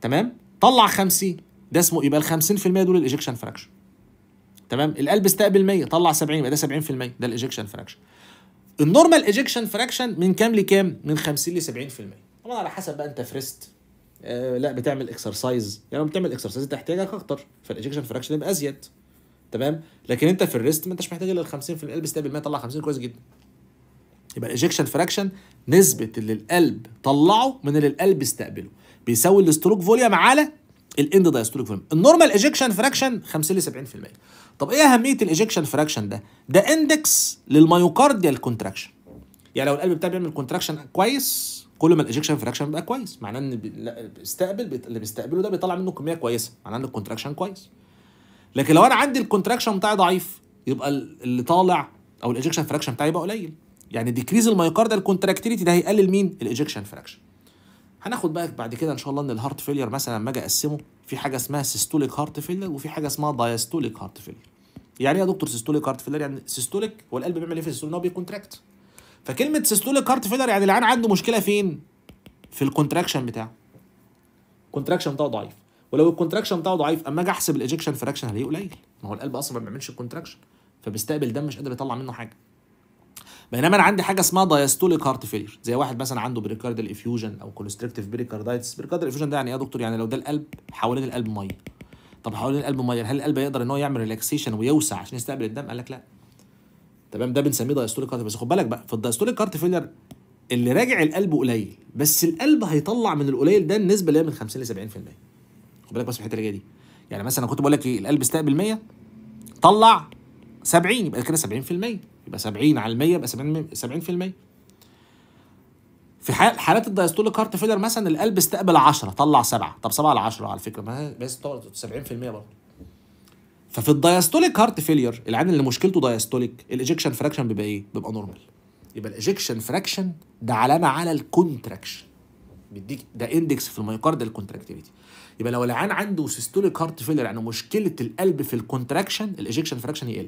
Speaker 1: تمام طلع 50 ده اسمه يبقى ال 50% دول الايجكشن فراكشن تمام القلب استقبل 100 طلع 70 يبقى ده 70% ده الايجكشن فراكشن النورمال ايجكشن فراكشن من كام لكام من 50 ل 70% طبعا على حسب بقى انت فريست آه لا بتعمل اكسرسايز يعني لما بتعمل اكسرسايز انت احتياجك اكتر فالايجكشن فراكشن يبقى ازيد تمام لكن انت في الريست ما انتش محتاج الا ال 50 في القلب استقبل 100 طلع 50 كويس جدا يبقى الايجكشن فراكشن نسبه اللي القلب طلعه من اللي القلب استقبله بيساوي الاستروك فوليوم على الاند دايستوليك فوليوم النورمال ايجكشن فراكشن 50 ل 70% طب ايه اهميه الايجكشن فراكشن ده ده اندكس للمايوكارديال كونتراكشن يعني لو القلب بتاعي بيعمل كونتراكشن كويس كل ما الايجكشن فراكشن بيبقى كويس معناه ان بيستقبل اللي بيستقبله ده بيطلع منه كميه كويسه معناه ان الكونتراكشن كويس لكن لو انا عندي الكونتراكشن بتاعي ضعيف يبقى اللي طالع او الايجكشن فراكشن بتاعي يبقى قليل يعني ديكريز المايوكارديال كونتراكتيليتي ده هيقلل مين الايجكشن فراكشن هناخد بقى بعد كده ان شاء الله ان الهارت فيلير مثلا لما اجي اقسمه في حاجه اسمها سيستوليك هارت فيلير وفي حاجه اسمها دايستوليك هارت فيلير يعني ايه يا دكتور سيستوليك هارت فيلير يعني سيستوليك هو القلب بيعمل ايه في السيستول ان هو بيكونتراكت فكلمه سيستوليك هارت فيلير يعني العيان عنده مشكله فين في الكونتراكشن بتاعه الكونتراكشن بتاعه ضعيف ولو الكونتراكشن بتاعه ضعيف اما اجي احسب الايجكشن فراكشن هلاقيه قليل ما هو القلب اصلا ما بيعملش الكونتراكشن فبيستقبل دم مش قادر يطلع منه حاجه بينما انا عندي حاجه اسمها دايستوليك هارت فيلير زي واحد مثلا عنده بريكارد الافيوجن او كونستريكتيف بريكاردايتس بريكارد الافيوجن ده يعني ايه يا دكتور يعني لو ده القلب حوالين القلب ميه طب حوالين القلب ميه هل القلب يقدر ان هو يعمل ريلاكسيشن ويوسع عشان يستقبل الدم قال لك لا تمام ده بنسميه دايستوليك هارت بس خد بالك بقى في الدايستوليك هارت فيلير اللي راجع القلب قليل بس القلب هيطلع من القليل ده النسبه اللي هي من 50 ل 70% خد بالك بس في الحته اللي جايه دي يعني مثلا انا كنت بقول لك ايه القلب استقبل 100 طلع 70 يبقى كده 70% يبقى 70 على 100 يبقى 70 70% في حالات الدايستوليك هارت فيلر مثلا القلب استقبل 10 طلع 7 طب 7 على 10 على فكره ما بس 70% برضه ففي الدايستوليك هارت فيلير العين اللي مشكلته دايستوليك الايجكشن فراكشن بيبقى ايه؟ بيبقى نورمال يبقى الايجكشن فراكشن ده علامه على الكونتراكشن بيديك ده اندكس في الميوكارد الكونتراكتيفيتي يبقى لو العيان عنده سيستوليك هارت فيلر يعني مشكله القلب في الكونتراكشن الايجكشن فراكشن يقل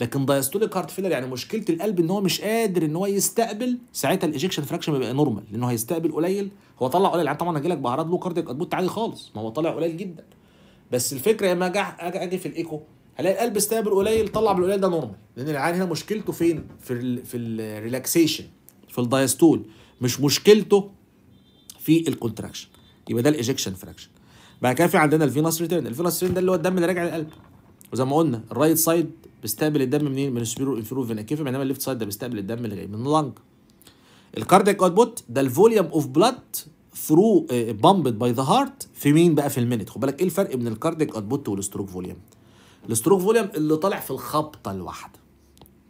Speaker 1: لكن دايستوليك هارت فيلر يعني مشكله القلب ان هو مش قادر ان هو يستقبل ساعتها الايجكشن فراكشن بيبقى نورمال لان هو هيستقبل قليل هو طلع قليل يعني طبعا هجيلك لك بهارات لو كارديك ادبوت عادي خالص ما هو طالع قليل جدا بس الفكره لما اجي اجي في الايكو هلاقي القلب استقبل قليل طلع بالقليل ده نورمال لان العيان هنا مشكلته فين في الـ في الريلاكسيشن في الدايستول مش مشكلته في الكونتراكشن يبقى ده الايجكشن فراكشن بعد كده في عندنا الفينوس ريتيرن الفينوس ريتيرن ده اللي هو الدم اللي راجع للقلب وزي ما قلنا الرايت سايد بيستقبل الدم منين من السبيرو انفيرور فينا كيف بينما الليفت سايد ده بيستقبل الدم اللي جاي من اللنج الكاردياك اوتبوت ده الفوليوم اوف بلاد ثرو بامبد باي ذا هارت في مين بقى في المينت خد بالك ايه الفرق بين الكاردياك اوتبوت والستروك فوليوم الستروك فوليوم اللي طالع في الخبطه الواحده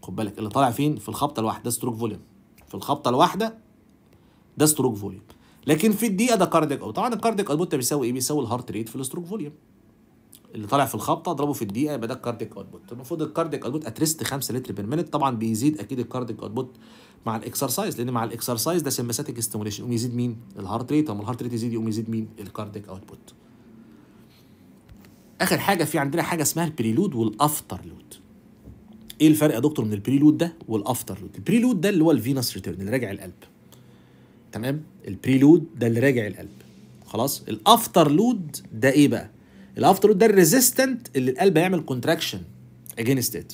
Speaker 1: خد بالك اللي طالع فين في الخبطه الواحده ده ستروك فوليوم في الخبطه الواحده ده ستروك فوليوم لكن في الدقيقه ده كاردياك اوت طبعا الكاردياك اوتبوت بيساوي ايه بيساوي الهارت ريت في الستروك فوليوم اللي طالع في الخبطه اضربه في الدقيقه يبقى ده الكارديك اوتبوت المفروض الكارديك اوتبوت اتريست 5 لتر بير مينت طبعا بيزيد اكيد الكارديك اوتبوت مع الاكسرسايز لان مع الاكسرسايز ده سمباثيك ستيموليشن يقوم يزيد مين الهارت ريت اما الهارت ريت يزيد يقوم يزيد مين الكارديك اوتبوت اخر حاجه في عندنا حاجه اسمها البريلود والافتر لود ايه الفرق يا دكتور من البريلود ده والافتر لود البريلود ده اللي هو الفينس ريتيرن اللي راجع القلب تمام البريلود ده اللي راجع القلب خلاص الافتر لود ده ايه بقى الافتر لود ده الريزيستنت اللي القلب هيعمل كونتراكشن اجينست ات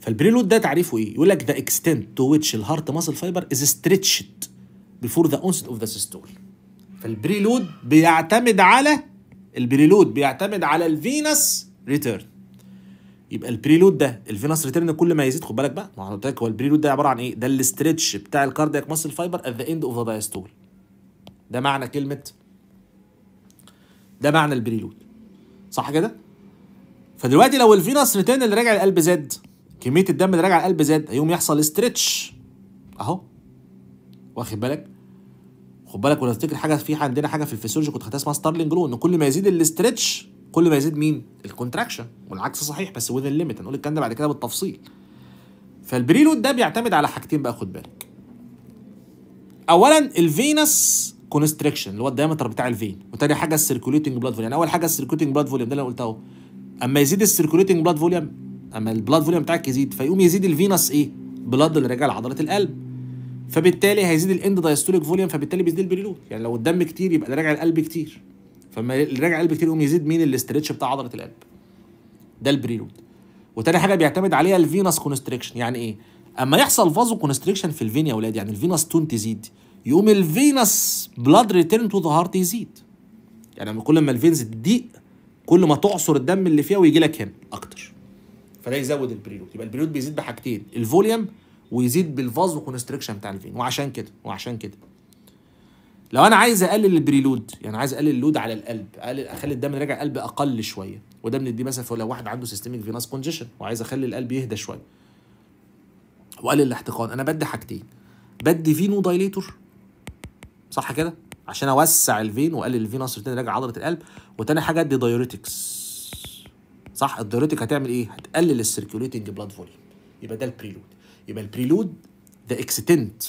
Speaker 1: فالبري لود ده تعريفه ايه؟ يقول لك ذا اكستنت تو ويتش الهارت ماسل فايبر از ستريتشد بيفور ذا اونست اوف ذا سيستول فالبري لود بيعتمد على البري لود بيعتمد على الفينس ريتيرن يبقى البريلود ده الفينس ريتيرن كل ما يزيد خد بالك بقى ما انا هو البريلود ده عباره عن ايه ده الاسترتش بتاع الكاردياك ماسل فايبر ات ذا اند اوف ذا دايستول ده معنى كلمه ده معنى البريلود صح كده؟ فدلوقتي لو الفينس ريتين اللي راجع القلب زاد كميه الدم اللي راجع القلب زاد هيقوم يحصل استرتش اهو واخد بالك؟ خد بالك ولو تفتكر حاجه في عندنا حاجه في الفسيولوجي كنت خدتها اسمها ستارلينج رو ان كل ما يزيد الاسترتش كل ما يزيد مين؟ الكونتراكشن والعكس صحيح بس وذن ليميت هنقول الكلام ده بعد كده بالتفصيل. فالبريلود ده بيعتمد على حاجتين بقى خد بالك. اولا الفينس كونستريكشن اللي هو الدايمتر بتاع الفين وتاني حاجه السيركوليتنج بلاد فوليوم يعني اول حاجه السيركوليتنج بلاد فوليوم ده اللي انا قلته اهو اما يزيد السيركوليتنج بلاد فوليوم اما البلاد فوليوم بتاعك يزيد فيقوم يزيد الفينس ايه بلاد اللي راجع لعضله القلب فبالتالي هيزيد الاند دايستوليك فوليوم فبالتالي بيزيد البريلود يعني لو الدم كتير يبقى راجع القلب كتير فما اللي راجع القلب كتير يقوم يزيد مين الاسترتش بتاع عضله القلب ده البريلود وتاني حاجه بيعتمد عليها الفينس كونستريكشن يعني ايه اما يحصل فازو كونستريكشن في الفين يا اولاد يعني الفينس تون تزيد يقوم الفينس بلاد ريتيرن تو ذا هارت يزيد يعني كل ما الفينز تضيق كل ما تعصر الدم اللي فيها ويجي لك هنا اكتر فده يزود البريلود يبقى البريلود بيزيد بحاجتين الفوليوم ويزيد بالفاز وكونستريكشن بتاع الفين وعشان كده وعشان كده لو انا عايز اقلل البريلود يعني عايز اقلل اللود على القلب اقلل اخلي الدم اللي راجع القلب اقل شويه وده بنديه مثلا لو واحد عنده سيستميك فيناس كونجيشن وعايز اخلي القلب يهدى شويه واقلل الاحتقان انا بدي حاجتين بدي فينو دايليتور صح كده عشان اوسع الفين واقلل الفين اصل تاني راجع عضله القلب وتاني حاجه ادي دايوريتكس صح الدايوريتك هتعمل ايه هتقلل السيركيوليتنج بلاد فوليوم يبقى ده البريلود يبقى البريلود ذا اكستنت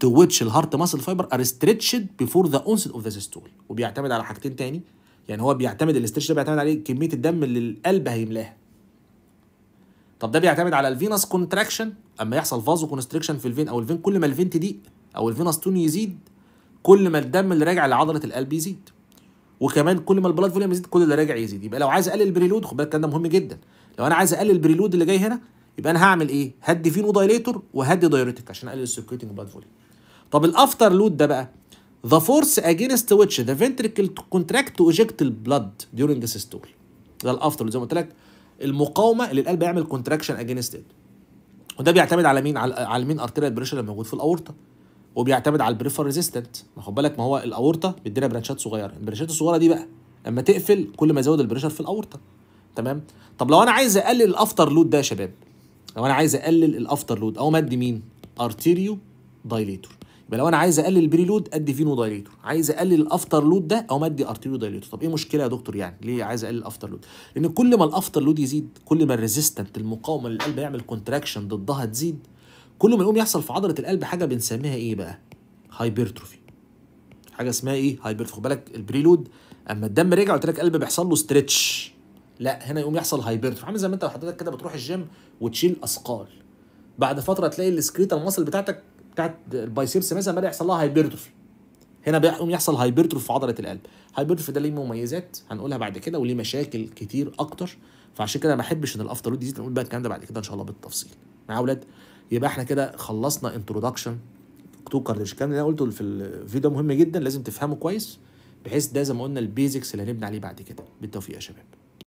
Speaker 1: تو ويتش الهارت ماسل فايبر ار ستريتشد بيفور ذا اونست اوف ذا سيستول وبيعتمد على حاجتين تاني يعني هو بيعتمد الاسترتش ده بيعتمد عليه كميه الدم اللي القلب هيملاها طب ده بيعتمد على الفينس كونتراكشن اما يحصل فازو كونستريكشن في الفين او الفين كل ما الفين تضيق او الفينس تون يزيد كل ما الدم اللي راجع لعضله القلب يزيد وكمان كل ما البلاد فوليوم يزيد كل اللي راجع يزيد يبقى لو عايز اقلل البريلود خد بالك ده مهم جدا لو انا عايز اقلل البريلود اللي جاي هنا يبقى انا هعمل ايه هدي فينو دايليتور وهدي دايوريتيك عشان اقلل السيركيتنج بلاد فوليوم طب الافتر لود ده بقى ذا فورس اجينست ويتش ذا فنتريكل كونتراكت تو اجكت البلاد ديورنج سيستول ده الافتر زي ما قلت لك المقاومه اللي القلب يعمل كونتراكشن اجينست وده بيعتمد على مين على مين ارتيريال بريشر اللي موجود في الاورطه وبيعتمد على البريفر ريزيستنت ما خد بالك ما هو الاورطه بيدينا برانشات صغيره البرانشات الصغيره دي بقى لما تقفل كل ما زود البريشر في الاورطه تمام طب لو انا عايز اقلل الافتر لود ده يا شباب لو انا عايز اقلل الافتر لود او مد مين ارتيريو دايليتور يبقى لو انا عايز اقلل البري لود ادي فينو دايليتور عايز اقلل الافتر لود ده او مدي ارتيريو دايليتور طب ايه مشكله يا دكتور يعني ليه عايز اقلل الافتر لود لان كل ما الافتر لود يزيد كل ما الريزيستنت المقاومه للقلب يعمل كونتراكشن ضدها تزيد كل ما يقوم يحصل في عضله القلب حاجه بنسميها ايه بقى هايبرتروفي حاجه اسمها ايه هايبرتروفي خد بالك البريلود اما الدم رجع قلت لك قلب بيحصل له ستريتش لا هنا يقوم يحصل هايبرتروفي عامل زي ما انت حضرتك كده بتروح الجيم وتشيل اثقال بعد فتره تلاقي السكريتا المصل بتاعتك بتاعت البايسبس مثلا بدا يحصل لها هايبرتروفي هنا بيقوم يحصل هايبرتروفي في عضله القلب هايبرتروفي ده ليه مميزات هنقولها بعد كده وليه مشاكل كتير اكتر فعشان كده ما بحبش ان الافتر دي نقول بقى الكلام ده بعد كده ان شاء الله بالتفصيل مع اولاد يبقى احنا كده خلصنا انترودكشن تو كارديش الكلام اللي انا قلته في الفيديو ده مهم جدا لازم تفهمه كويس بحيث ده زي ما قلنا البيزكس اللي هنبني عليه بعد كده بالتوفيق يا شباب